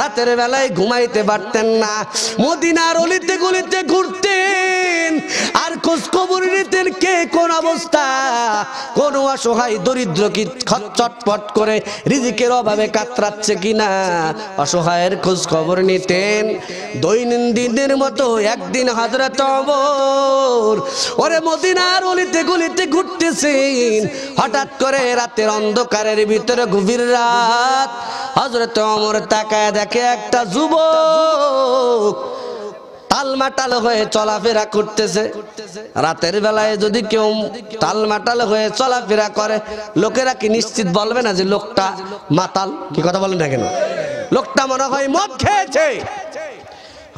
রাতের বেলায় ঘুমাইতে পারতেন না মদিনার অলিতে গলিতে ঘুরতেন দিতেন আর খোঁজ খবর নিতেন কে কোন অবস্থা কোন অসহায় দরিদ্র কি চটপট করে রিজিকের অভাবে কাতরাচ্ছে কিনা অসহায়ের খোঁজ খবর নিতেন দৈনন্দিনের মতো একদিন হাজরত অবর ওরে মদিনার অলিতে গলিতে ঘুরতেছেন হঠাৎ করে রাতের অন্ধকারের ভিতরে গভীর রাত হজরত অমর তাকায় দেখে একটা যুবক টালমাটাল হয়ে চলাফেরা করতেছে রাতের বেলায় যদি কেউ টালমাটাল হয়ে চলাফেরা করে লোকেরা কি নিশ্চিত বলবে না যে লোকটা মাতাল কি কথা বলেন না কেন লোকটা মনে হয় মদ খেয়েছে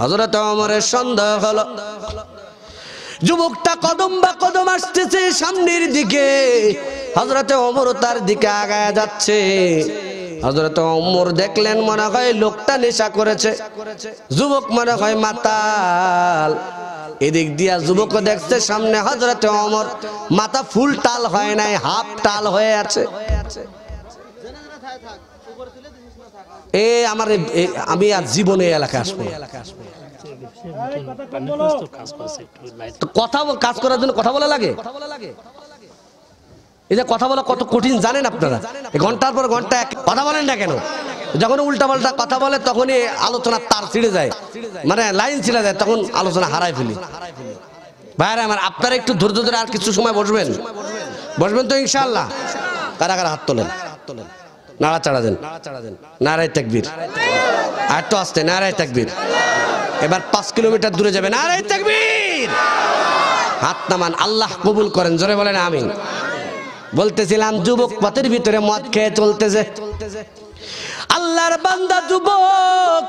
হজরত অমরের সন্দেহ হলো যুবকটা কদম বা কদম আসতেছে সামনের দিকে হজরতে অমর তার দিকে আগায় যাচ্ছে হজরত অমর দেখলেন মনে হয় লোকটা নেশা করেছে যুবক মনে হয় মাতাল এদিক দিয়া যুবক দেখছে সামনে হজরত অমর মাথা ফুল টাল হয় নাই হাফ টাল হয়ে আছে এ আমার আমি আর জীবনে এলাকা আসবো কথা কাজ করার জন্য কথা বলা লাগে এই যে কথা বলা কত কঠিন জানেন আপনারা ঘন্টার পর ঘন্টা কথা বলেন না কেন যখন উল্টাপাল্টা কথা বলে তখনই আলোচনা তার ছিঁড়ে যায় মানে লাইন ছিঁড়ে যায় তখন আলোচনা হারায় ফেলি ভাইরা আমার আপনারা একটু ধৈর্য ধরে আর কিছু সময় বসবেন বসবেন তো ইনশাল্লাহ কারা কারা হাত তোলেন হাত তোলেন নাড়া চাড়া দেন নারায় তাকবীর আর তো আসতে নারায় তাকবীর এবার পাঁচ কিলোমিটার দূরে যাবে নারায় তাকবীর হাত নামান আল্লাহ কবুল করেন জোরে বলেন আমি বলতেছিলাম যুবক পথের ভিতরে মদ খেয়ে চলতেছে আল্লাহর বান্দা যুবক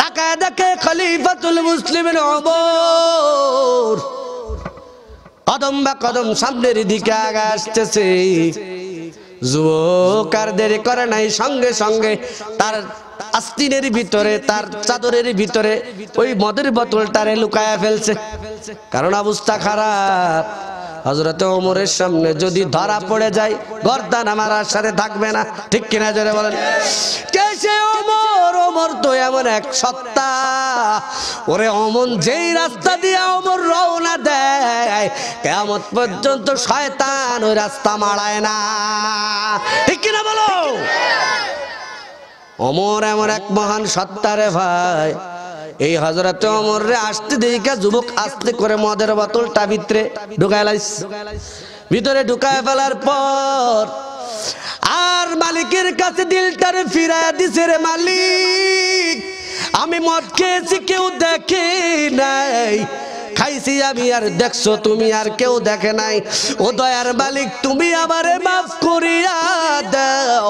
তাকায় দেখে খলিফাতুল মুসলিমের অবর কদম বা কদম সামনের দিকে আগে আসতেছে যুবকারদের করে নাই সঙ্গে সঙ্গে তার আস্তিনের ভিতরে তার চাদরের ভিতরে ওই মদের বোতলটারে লুকায়া ফেলছে কারণ অবস্থা খারাপ হজরতে ওমরের সামনে যদি ধরা পড়ে যায় গর্দান আমার আশারে থাকবে না ঠিক কিনা জোরে বলেন কেসে ওমর ওমর তো এমন এক সত্তা ওরে অমন যেই রাস্তা দিয়ে অমর রওনা দেয় কেমন পর্যন্ত শয়তান ওই রাস্তা মাড়ায় না ঠিক কিনা বলো অমর এমন এক মহান সত্তা রে ভাই এই হজরতে অমর রে আসতে দিকে যুবক আসতে করে মদের বোতলটা ভিতরে ঢুকায় লাইস ভিতরে ঢুকায় ফেলার পর আর মালিকের কাছে দিলটারে ফিরা দিছে রে মালিক আমি মদ খেয়েছি কেউ দেখে নাই খাইছি আমি আর দেখছো তুমি আর কেউ দেখে নাই ও দয়ার মালিক তুমি আমারে মাফ করিয়া দাও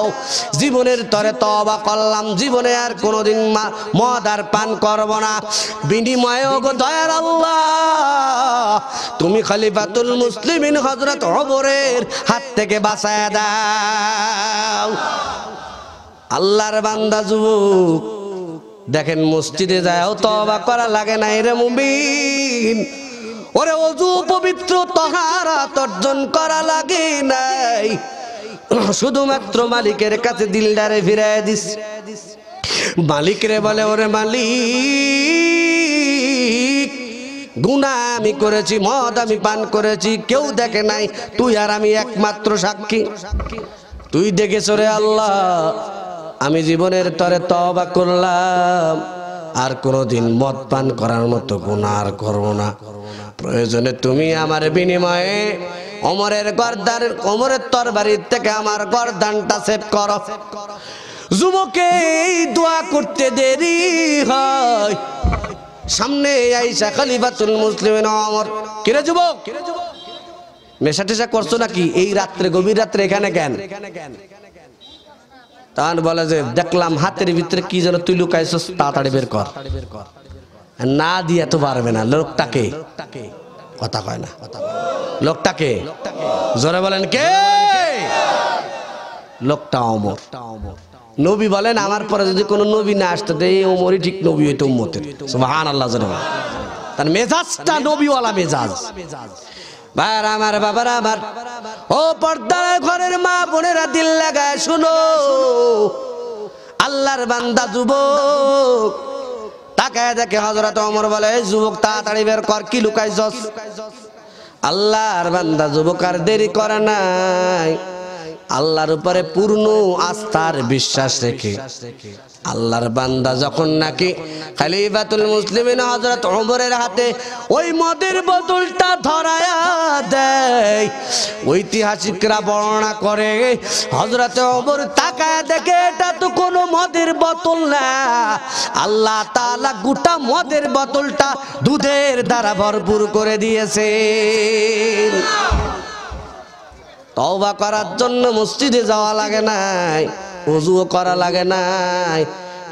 জীবনের তরে তবা করলাম জীবনে আর কোনোদিন মা মদ আর পান করব না বিনিময়ে ওগো দয়ার আল্লাহ তুমি খলিফাতুল মুসলিমিন হজরত অবরের হাত থেকে বাঁচায় দাও আল্লাহর বান্দা যুবক দেখেন মসজিদে তো তবা করা লাগে না এরে মুমিন ওরে অজু পবিত্র তহারা অর্জন করা লাগে নাই শুধুমাত্র মালিকের কাছে দিলদারে ফিরায় দিস মালিক রে বলে ওরে মালিক গুণা আমি করেছি মদ আমি পান করেছি কেউ দেখে নাই তুই আর আমি একমাত্র সাক্ষী তুই দেখেছ রে আল্লাহ আমি জীবনের তরে তবা করলাম আর কোনোদিন মদ পান করার মতো গুণা আর করবো না প্রয়োজনে তুমি আমার বিনিময়ে অমরের গরদান অমরের বাড়ির থেকে আমার গরদানটা সেভ কর যুবকে এই দোয়া করতে দেরি হয় সামনে আইসা বাতুল মুসলিম অমর কিরে যুবক মেশা টেশা করছো নাকি এই রাত্রে গভীর রাত্রে এখানে কেন তখন বলে যে দেখলাম হাতের ভিতরে কি যেন তুই লুকাইছিস তাড়াতাড়ি বের কর না দিয়ে তো পারবে না লোকটাকে কথা কয় না লোকটাকে জোরে বলেন কে লোকটা অমর নবী বলেন আমার পরে যদি কোনো নবী না আসতো এই ওমরই ঠিক নবী হইতো উম্মতের সুবহানাল্লাহ আল্লাহ তার মেজাজটা নবীওয়ালা মেজাজ বার আমার বাবার আমার ও পর্দার ঘরের মা বোনেরা দিল লাগায় শুনো আল্লাহর বান্দা যুবক তাকায় দেখে হজরত অমর বলে যুবক তাড়াতাড়ি বের কর কি লুকাই যস আল্লাহর বান্দা যুবক আর দেরি করে নাই আল্লাহর উপরে পূর্ণ আস্থার বিশ্বাস রেখে আল্লাহর বান্দা যখন নাকি খালিফাতুল মুসলিমিন হযরত ওমরের হাতে ওই মদের বোতলটা ধরায়া দেয় ঐতিহাসিকরা বর্ণনা করে হযরত ওমর তাকায় দেখে এটা তো কোনো মদের বোতল না আল্লাহ তাআলা গোটা মদের বোতলটা দুধের দ্বারা ভরপুর করে দিয়েছে তওবা করার জন্য মসজিদে যাওয়া লাগে নাই অজুও করা লাগে নাই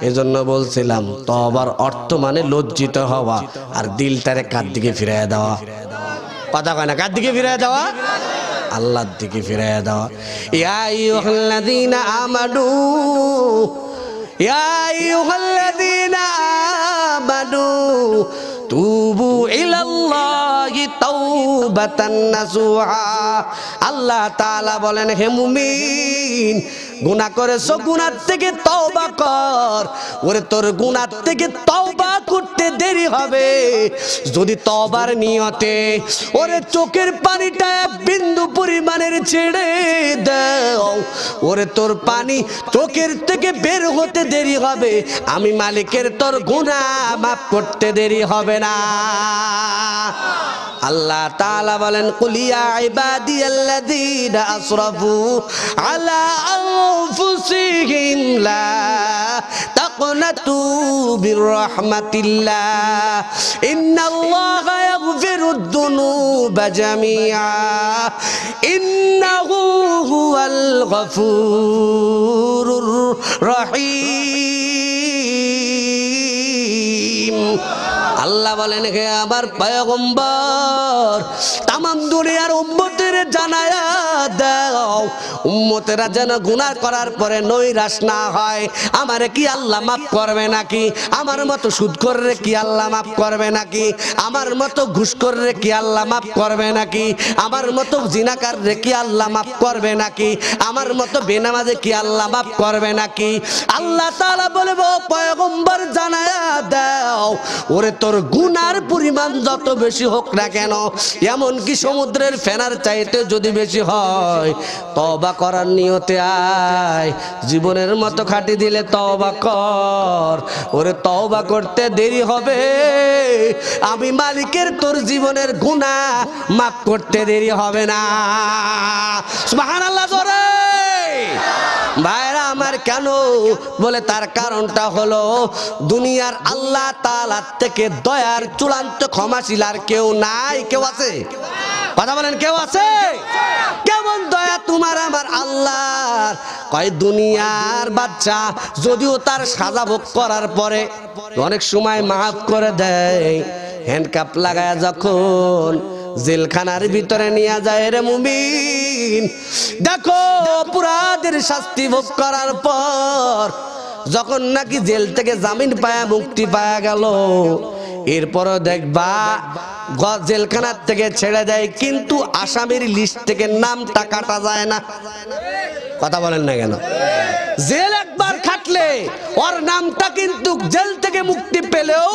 এজন্য বলছিলাম তবার অর্থ মানে লজ্জিত হওয়া আর তারে কার দিকে ফিরাইয়া দেওয়া কথা কয় না কার দিকে ফিরাইয়া দেওয়া আল্লাহর দিকে ফিরাইয়া দেওয়া ইয়াইয়ুহাল্লাযীনা আমানু ইয়াইয়ুহাল্লাযীনা আমানু তুবু ইলাল্লাহি তাওবাতান নাসুহা আল্লাহ তাআলা বলেন হে মুমিন গুণা করেছ গুনার থেকে তওবা কর ওরে তোর গুণার থেকে তওবা করতে দেরি হবে যদি তবার নিয়তে ওরে চোখের পানিটা বিন্দু পরিমাণের ছেড়ে দাও ওরে তোর পানি চোখের থেকে বের হতে দেরি হবে আমি মালিকের তোর গুণা মাফ করতে দেরি হবে না আল্লাহ তাআলা বলেন কুলিয়া ইবাদিয়াল্লাযীনা আসরাফু আলা আল্লাহ أنفسهم لا تقنطوا برحمة الله إن الله يغفر الذنوب جميعا إنه هو الغفور الرحيم আল্লাহ বলেন হে আমার পয়গম্বর তামাম দুনিয়ার উম্মতের জানায়া দাও উম্মতেরা যেন গুনাহ করার পরে নৈরাশ না হয় আমারে কি আল্লাহ মাফ করবে নাকি আমার মতো সুদ করলে কি আল্লাহ মাফ করবে নাকি আমার মতো ঘুষ করলে কি আল্লাহ মাফ করবে নাকি আমার মতো জিনাকার কি আল্লাহ মাফ করবে নাকি আমার মতো বেনামাজে কি আল্লাহ মাফ করবে নাকি আল্লাহ তাআলা বলবো পয়গম্বর জানায়া দাও ওরে তোর তোর গুনার পরিমাণ যত বেশি হোক না কেন এমন কি সমুদ্রের ফেনার চাইতে যদি বেশি হয় তবা করার নিয়তে আয় জীবনের মতো খাটি দিলে তবা কর ওরে তবা করতে দেরি হবে আমি মালিকের তোর জীবনের গুণা মাফ করতে দেরি হবে না সুবহানাল্লাহ জোরে ভাই কেন বলে তার কারণটা হলো দুনিয়ার আল্লাহ তালার থেকে দয়ার চূড়ান্ত ক্ষমাশিলার আর কেউ নাই কেউ আছে কথা বলেন কেউ আছে কেমন দয়া তোমার আমার আল্লাহ কয় দুনিয়ার বাচ্চা যদিও তার সাজা ভোগ করার পরে অনেক সময় মাফ করে দেয় হ্যান্ড কাপ লাগায় যখন জেলখানার ভিতরে নিয়ে যায় রে মুমিন দেখো অপরাধের শাস্তি ভোগ করার পর যখন নাকি জেল থেকে জামিন পায়া মুক্তি পায়া গেল এরপরও দেখবা জেলখানার থেকে ছেড়ে দেয় কিন্তু আসামির লিস্ট থেকে নামটা কাটা যায় না কথা বলেন না কেন জেল একবার খাটলে ওর নামটা কিন্তু জেল থেকে মুক্তি পেলেও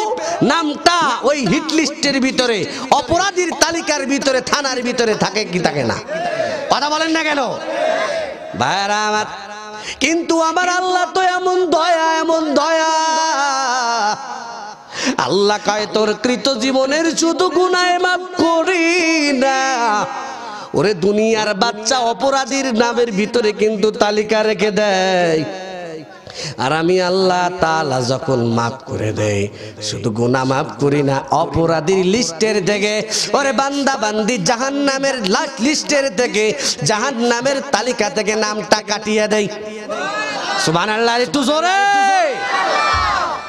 নামটা ওই হিট লিস্টের ভিতরে অপরাধীর তালিকার ভিতরে থানার ভিতরে থাকে কি থাকে না কথা বলেন না কেন ভাইরা আমার কিন্তু আমার আল্লাহ তো এমন দয়া এমন দয়া আল্লাহ কায় তোর কৃত জীবনের শুধু গুনায় মাফ করি না ওরে দুনিয়ার বাচ্চা অপরাধীর নামের ভিতরে কিন্তু তালিকা রেখে দেয় আর আমি আল্লাহ তালা যখন মাফ করে দেয় শুধু গুনা মাফ করি না অপরাধীর লিস্টের থেকে ওরে বান্দা বান্দি জাহান নামের লাস্ট লিস্টের থেকে জাহান নামের তালিকা থেকে নামটা কাটিয়ে দেয় সুবান আল্লাহ একটু জোরে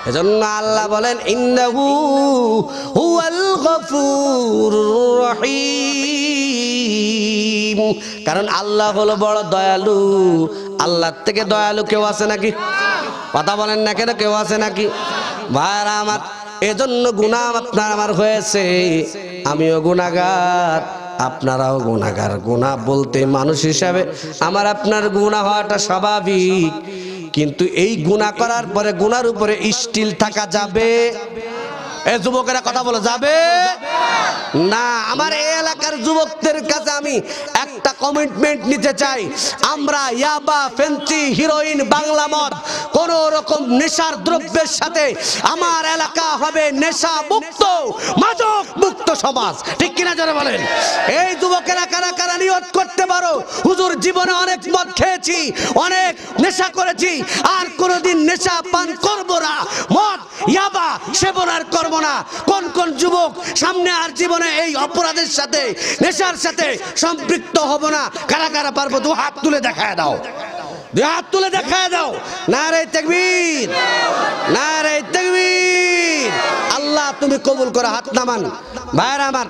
এজন্য আল্লাহ বলেন ইন্নাহু হুয়াল গফুর রহিম কারণ আল্লাহ হলো বড় দয়ালু আল্লাহর থেকে দয়ালু কেউ আছে নাকি কথা বলেন না কেন কেউ আছে নাকি ভাইরা আমার এজন্য গুনাহ আপনার আমার হয়েছে আমিও গুণাগার আপনারাও গুণাগার গুণা বলতে মানুষ হিসাবে আমার আপনার গুণা হওয়াটা স্বাভাবিক কিন্তু এই গুণা করার পরে গুনার উপরে স্টিল থাকা যাবে এ যুবকেরা কথা বলে যাবে না আমার এই এলাকার যুবকদের কাছে আমি একটা কমিটমেন্ট নিতে চাই আমরা ইয়াবা ফেন্সি হিরোইন বাংলা মদ কোন রকম নেশার দ্রব্যের সাথে আমার এলাকা হবে নেশা মুক্ত মাদক মুক্ত সমাজ ঠিক কিনা যারা বলেন এই যুবকেরা কারা কারা নিয়ত করতে পারো হুজুর জীবনে অনেক মদ খেয়েছি অনেক নেশা করেছি আর কোনোদিন নেশা পান করবো না মদ ইয়াবা সেবনার কর পারবো না কোন কোন যুবক সামনে আর জীবনে এই অপরাধের সাথে নেশার সাথে সম্পৃক্ত হব না কারা কারা পারবো দু হাত তুলে দেখায় দাও দুই হাত তুলে দেখায় দাও না রে তেকবীর না রে তেকবীর আল্লাহ তুমি কবুল করে হাত নামান ভাইয়ের আমার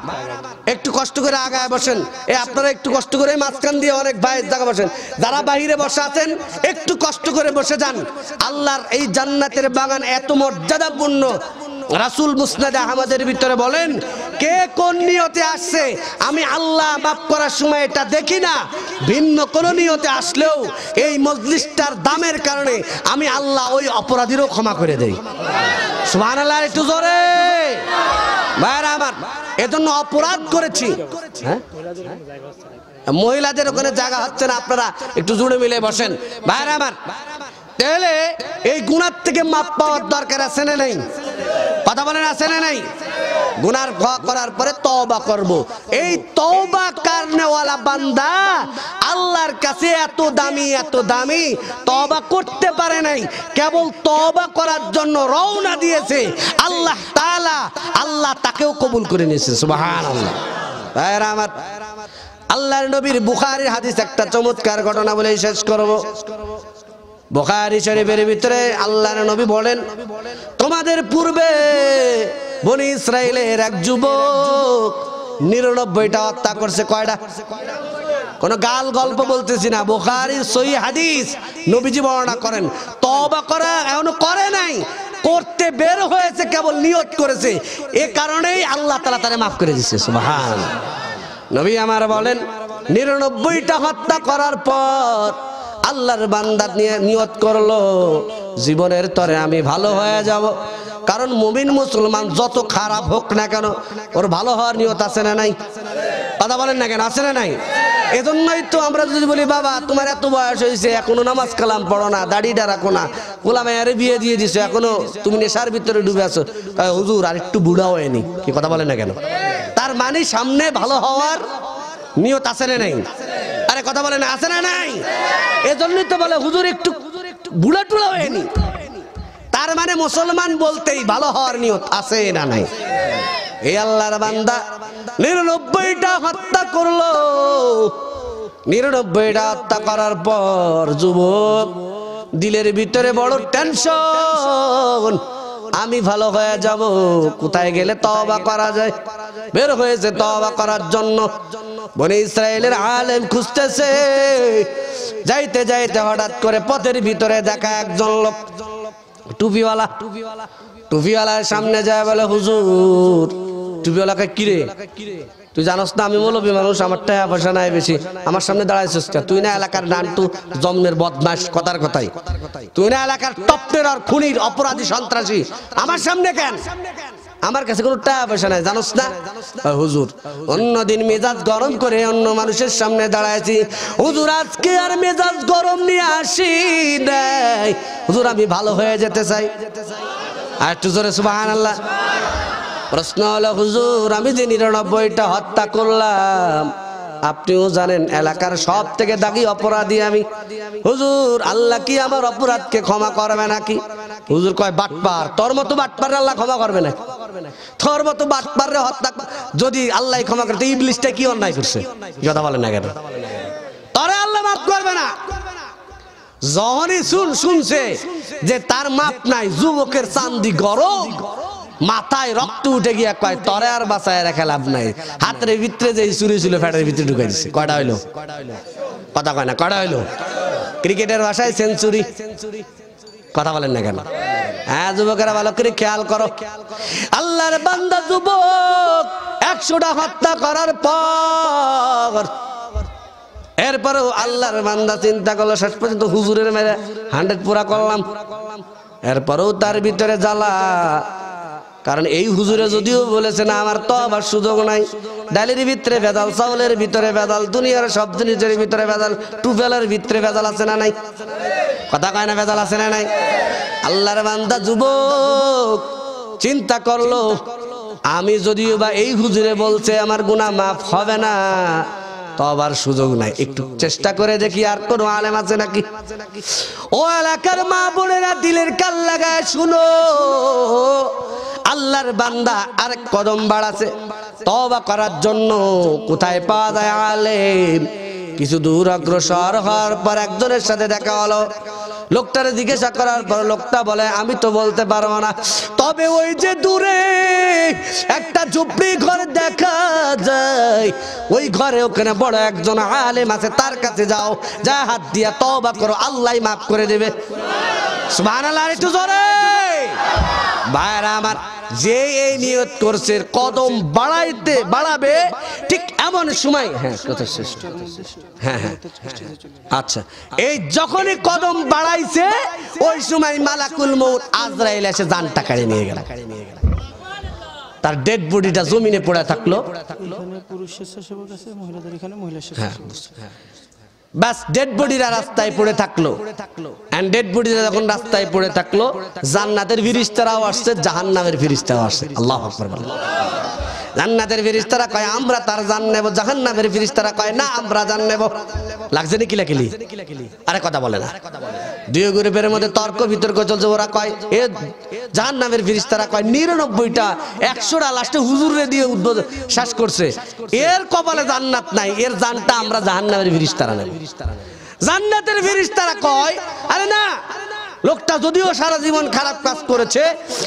একটু কষ্ট করে আগায় বসেন এ আপনারা একটু কষ্ট করে মাঝখান দিয়ে অনেক ভাইয়ের জায়গা বসেন যারা বাহিরে বসে আছেন একটু কষ্ট করে বসে যান আল্লাহর এই জান্নাতের বাগান এত মর্যাদাপূর্ণ রাসুল মুসনাদ আহমদের ভিতরে বলেন কে কোন নিয়তে আসছে আমি আল্লাহ মাফ করার সময় এটা দেখি না ভিন্ন কোন নিয়তে আসলেও এই মজলিসটার দামের কারণে আমি আল্লাহ ওই অপরাধীরও ক্ষমা করে দেই সুহান একটু জোরে ভাইরা আমার এজন্য অপরাধ করেছি হ্যাঁ মহিলাদের ওখানে জায়গা হচ্ছে না আপনারা একটু জুড়ে মিলে বসেন ভাইরা আমার তাহলে এই গুণার থেকে মাপ পাওয়ার দরকার আছে না নেই কথা বলেন আছে না নেই গুনার করার পরে তওবা করব। এই তওবা ওয়ালা বান্দা আল্লাহর কাছে এত দামি এত দামি তওবা করতে পারে নাই কেবল তওবা করার জন্য রওনা দিয়েছে আল্লাহ তাআলা আল্লাহ তাকেও কবুল করে নিয়েছে সুবহানাল্লাহ ভাইরা আমার আল্লাহর নবীর বুখারীর হাদিস একটা চমৎকার ঘটনা বলে শেষ করব বখারি শরীফের ভিতরে আল্লাহ নবী বলেন তোমাদের পূর্বে বনি ইসরায়েলের এক যুবক নিরানব্বইটা হত্যা করছে কয়টা কোন গাল গল্প বলতেছি না বোখারি সই হাদিস নবীজি বর্ণনা করেন তবা করা এখনো করে নাই করতে বের হয়েছে কেবল নিয়ত করেছে এ কারণেই আল্লাহ তালা তারা মাফ করে দিচ্ছে সুবহান নবী আমার বলেন নিরানব্বইটা হত্যা করার পর আল্লাহর বান্দার নিয়ত করলো জীবনের তরে আমি ভালো হয়ে যাব কারণ মুমিন মুসলমান যত খারাপ হোক না কেন ওর ভালো হওয়ার নিয়ত আছে না নাই কথা বলেন না কেন আছে না নাই এজন্যই তো আমরা যদি বলি বাবা তোমার এত বয়স হয়েছে এখনো নামাজ কালাম পড়ো না দাড়ি দাড়িটা রাখো না আরে বিয়ে দিয়ে দিছো এখনো তুমি নেশার ভিতরে ডুবে আছো হুজুর আর একটু বুড়া হয়নি কি কথা বলে না কেন তার মানে সামনে ভালো হওয়ার নিয়ত আছে না নাই আরে কথা বলেন আছে না নাই এজন্যই তো বলে হুজুর একটু বুড়া টুড়া হয়নি তার মানে মুসলমান বলতেই ভালো হওয়ার নিয়ত আছে না নাই এই আল্লাহর বান্দা নিরানব্বইটা হত্যা করলো নিরানব্বইটা হত্যা করার পর যুবক দিলের ভিতরে বড় টেনশন আমি ভালো হয়ে যাব কোথায় গেলে তবা করা যায় বের হয়েছে তবা করার জন্য বনে ইসরায়েলের আলেম খুঁজতেছে যাইতে যাইতে হঠাৎ করে পথের ভিতরে দেখা একজন লোক টুপিওয়ালা টুপিওয়ালার সামনে যায় বলে হুজুর টুপিওয়ালাকে কিরে তুই জানোস না আমি মৌলবী মানুষ আমার টাকা পয়সা নাই বেশি আমার সামনে দাঁড়াইছিস তুই না এলাকার নানটু জন্মের বদমাস কথার কথাই তুই না এলাকার টপ্টের আর খুনির অপরাধী সন্ত্রাসী আমার সামনে কেন আমার কাছে কোনো টাকা পয়সা নাই জানোস না হুজুর অন্যদিন মেজাজ গরম করে অন্য মানুষের সামনে দাঁড়াইছি হুজুর আজকে আর মেজাজ গরম নিয়ে আসি নাই হুজুর আমি ভালো হয়ে যেতে চাই আর একটু জোরে সুবাহান আল্লাহ প্রশ্ন হলো হুজুর আমি যে নিরানব্বইটা হত্যা করলাম আপনিও জানেন এলাকার সব থেকে দাগি অপরাধী আমি হুজুর আল্লাহ কি আমার অপরাধকে ক্ষমা করবে নাকি হুজুর কয় বাটপার তোর মতো বাটপার আল্লাহ ক্ষমা করবে না তোর মতো বাটপার হত্যা যদি আল্লাহ ক্ষমা করতে ইবলিশটা কি অন্যায় করছে কথা বলে না কেন তরে আল্লাহ মাফ করবে না যখনই শুন শুনছে যে তার মাপ নাই যুবকের চান্দি গরম মাথায় রক্ত উঠে গিয়া কয় তরে আর বাঁচায় রেখে লাভ নাই হাতের ভিতরে যে চুরি ছিল ফ্যাটের ভিতরে ঢুকে দিছে কয়টা হইলো কথা কয় না কয়টা হইলো ক্রিকেটের ভাষায় সেঞ্চুরি সেঞ্চুরি কথা বলেন না কেন হ্যাঁ যুবকেরা ভালো করে খেয়াল করো আল্লাহর বান্দা যুবক একশোটা হত্যা করার পর এরপরেও আল্লাহর বান্দা চিন্তা করলো শেষ পর্যন্ত হুজুরের মেরে হান্ড্রেড পুরা করলাম এরপরেও তার ভিতরে জ্বালা কারণ এই হুজুরে যদিও বলেছে না আমার তো আবার সুযোগ নাই ডালের ভিতরে ভেজাল চাউলের ভিতরে ভেজাল দুনিয়ার সব জিনিসের ভিতরে ভেজাল টুপেলের ভিতরে ভেজাল আছে না নাই কথা কয় না ভেজাল আছে না নাই আল্লাহর বান্দা যুবক চিন্তা করলো আমি যদিও বা এই হুজুরে বলছে আমার গুণা মাফ হবে না তবার সুযোগ নাই একটু চেষ্টা করে দেখি আর কোনো আলেম আছে নাকি ও এলাকার মা বোনেরা দিলের কাল লাগায় শুনো আল্লাহর বান্দা আর কদম বাড়াছে তবা করার জন্য কোথায় পাওয়া যায় আলেম কিছু দূর অগ্রসর হওয়ার পর একজনের সাথে দেখা হলো লোকটারে জিজ্ঞাসা করার পর লোকটা বলে আমি তো বলতে পারবো না তবে ওই যে দূরে একটা ঝুপড়ি ঘর দেখা যায় ওই ঘরে ওখানে বড় একজন আলেম আছে তার কাছে যাও যা হাত দিয়া তবা করো আল্লাহ মাফ করে দেবে সুবহানাল্লাহ একটু জোরে ভাইরা আমার যে এই নিয়ত করছে কদম বাড়াইতে বাড়াবে ঠিক এমন সময় হ্যাঁ কথা শেষ হ্যাঁ, হ্যাঁ হ্যাঁ আচ্ছা এই যখনই কদম বাড়াইছে ওই সময় মালাকুল মৌত আজরাইল এসে জানটা টাকারে নিয়ে গেল তার ডেড বডিটা জমিনে পড়ে থাকলো পুরুষ স্বেচ্ছাসেবক আছে মহিলাদের এখানে মহিলা স্বেচ্ছাসেবক হ্যাঁ, বাস ডেড বডিরা রাস্তায় পড়ে থাকলো অ্যান্ড ডেড বডিরা যখন রাস্তায় পড়ে থাকলো জান্নাতের ফিরিস্তারাও আসছে জাহান্নামের ফিরিস্তারাও আসছে আল্লাহ আকবর জান্নাতের ফিরিস্তারা কয় আমরা তার জান নেব জাহান্নামের ফিরিস্তারা কয় না আমরা জান নেব লাগছে নাকি লাকিলি আরে কথা বলে না দুই গ্রুপের মধ্যে তর্ক বিতর্ক চলছে ওরা কয় এ জাহান্নামের ফিরিস্তারা কয় নিরানব্বইটা একশোটা লাস্টে হুজুরে দিয়ে উদ্বোধন শ্বাস করছে এর কপালে জান্নাত নাই এর জানটা আমরা জাহান্নামের ফিরিস্তারা নেব জান্নাতের ফিরিস্তারা কয় আরে না লোকটা যদিও সারা জীবন খারাপ কাজ করেছে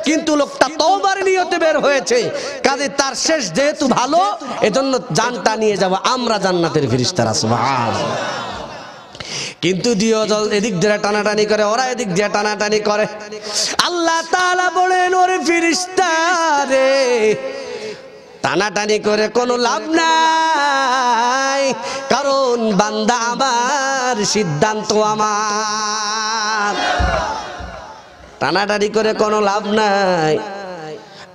কিন্তু লোকটা তওবার নিয়তে বের হয়েছে কাজে তার শেষ যেহেতু ভালো এজন্য জানটা নিয়ে যাব আমরা জান্নাতের ফিরিস্তারা সুবহানাল্লাহ কিন্তু দিও জল এদিক দিয়ে টানাটানি করে ওরা এদিক দিয়ে টানাটানি করে আল্লাহ তালা বলেন ওরে ফিরিস্তারে টানাটানি করে কোনো লাভ নাই কারণ বান্দা আমার সিদ্ধান্ত আমার টানাটানি করে কোনো লাভ নাই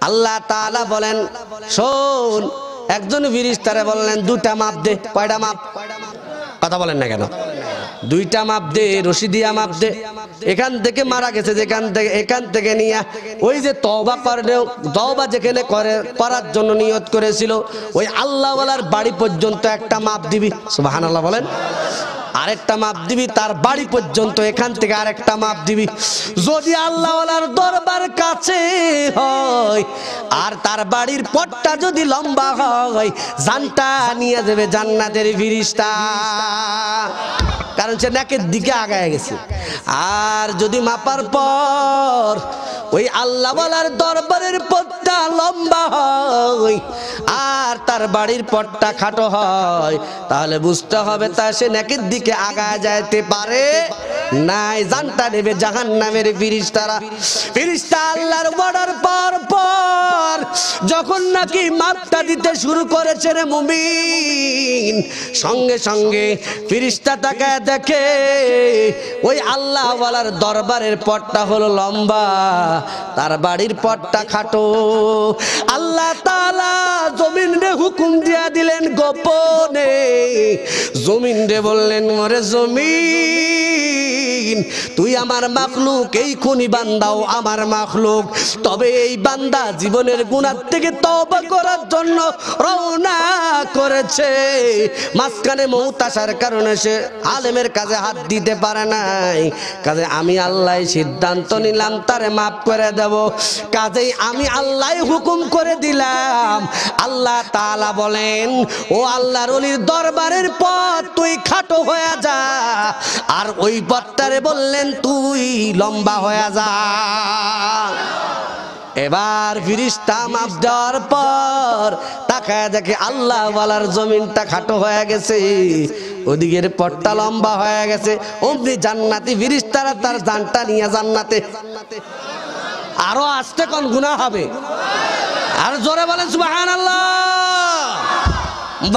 আল্লাহ তালা বলেন শোন একজন বিরিস্তারে বললেন দুটা মাপ দে কয়টা মাপ কথা বলেন না কেন দুইটা মাপ দে রশি দিয়া মাপ দে এখান থেকে মারা গেছে যেখান থেকে এখান থেকে নিয়ে ওই যে তবা পারলেও তবা যেখানে করে করার জন্য নিয়ত করেছিল ওই আল্লাহওয়ালার বাড়ি পর্যন্ত একটা মাপ দিবি সুবাহান আল্লাহ বলেন আরেকটা মাপ দিবি তার বাড়ি পর্যন্ত এখান থেকে আরেকটা মাপ দিবি যদি আল্লাহওয়ালার দরবার কাছে হয় আর তার বাড়ির পটটা যদি লম্বা হয় জানটা নিয়ে যাবে জান্নাতের ফিরিস্তা কারণ সে নাকের দিকে আগায় গেছে আর যদি মাপার পর ওই বলার দরবারের পথটা লম্বা হয় আর তার বাড়ির পথটা খাটো হয় তাহলে বুঝতে হবে তা সে নাকের দিকে আগা যাইতে পারে নাই জানটা নেবে জাহান নামের ফিরিস্তারা ফিরিস্তা আল্লাহর বর্ডার পর পর যখন নাকি মাপটা দিতে শুরু করেছে রে মুমিন সঙ্গে সঙ্গে ফিরিস্তা তাকে দেখে ওই আল্লাহ বলার দরবারের পথটা হলো লম্বা তার বাড়ির পটটা খাটো আল্লাহ জমিন রে হুকুম দিয়া দিলেন গোপনে জমিন রে বললেন মরে জমিন তুই আমার মাখলুক এই খুনি বান্দাও আমার মাখলুক তবে এই বান্দা জীবনের গুণার থেকে তবা করার জন্য রওনা করেছে মাঝখানে মৌত কারণে সে আলেমের কাজে হাত দিতে পারে নাই কাজে আমি আল্লাহ সিদ্ধান্ত নিলাম তারে মাফ করে দেব কাজেই আমি আল্লাহ হুকুম করে দিলাম আল্লাহ তালা বলেন ও আল্লাহর অলির দরবারের পথ তুই খাটো হয়ে যা আর ওই পথটারে বললেন তুই লম্বা হয়ে যা এবার ফিরিস্তা মাপ দেওয়ার পর তাকায় দেখে আল্লাহ ওয়ালার জমিনটা খাটো হয়ে গেছে ওদিকের পটটা লম্বা হয়ে গেছে অমনি জান্নাতি ফিরিস্তারা তার জানটা নিয়ে জান্নাতে জান্নাতে আরো আসতে কোন গুণা হবে আর জোরে বলে সুবাহান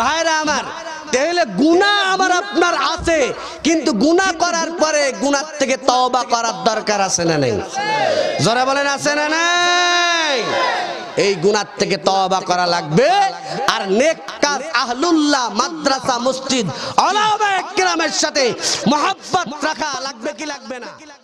ভাইরা আমার তাহলে গুণা আমার আপনার আছে কিন্তু গুণা করার পরে গুণার থেকে তওবা করার দরকার আছে না নেই জোরে বলেন আছে না নাই এই গুণার থেকে তওবা করা লাগবে আর নেক কাজ আহলুল্লাহ মাদ্রাসা মসজিদ অলাবায় কেরামের সাথে মহাব্বত রাখা লাগবে কি লাগবে না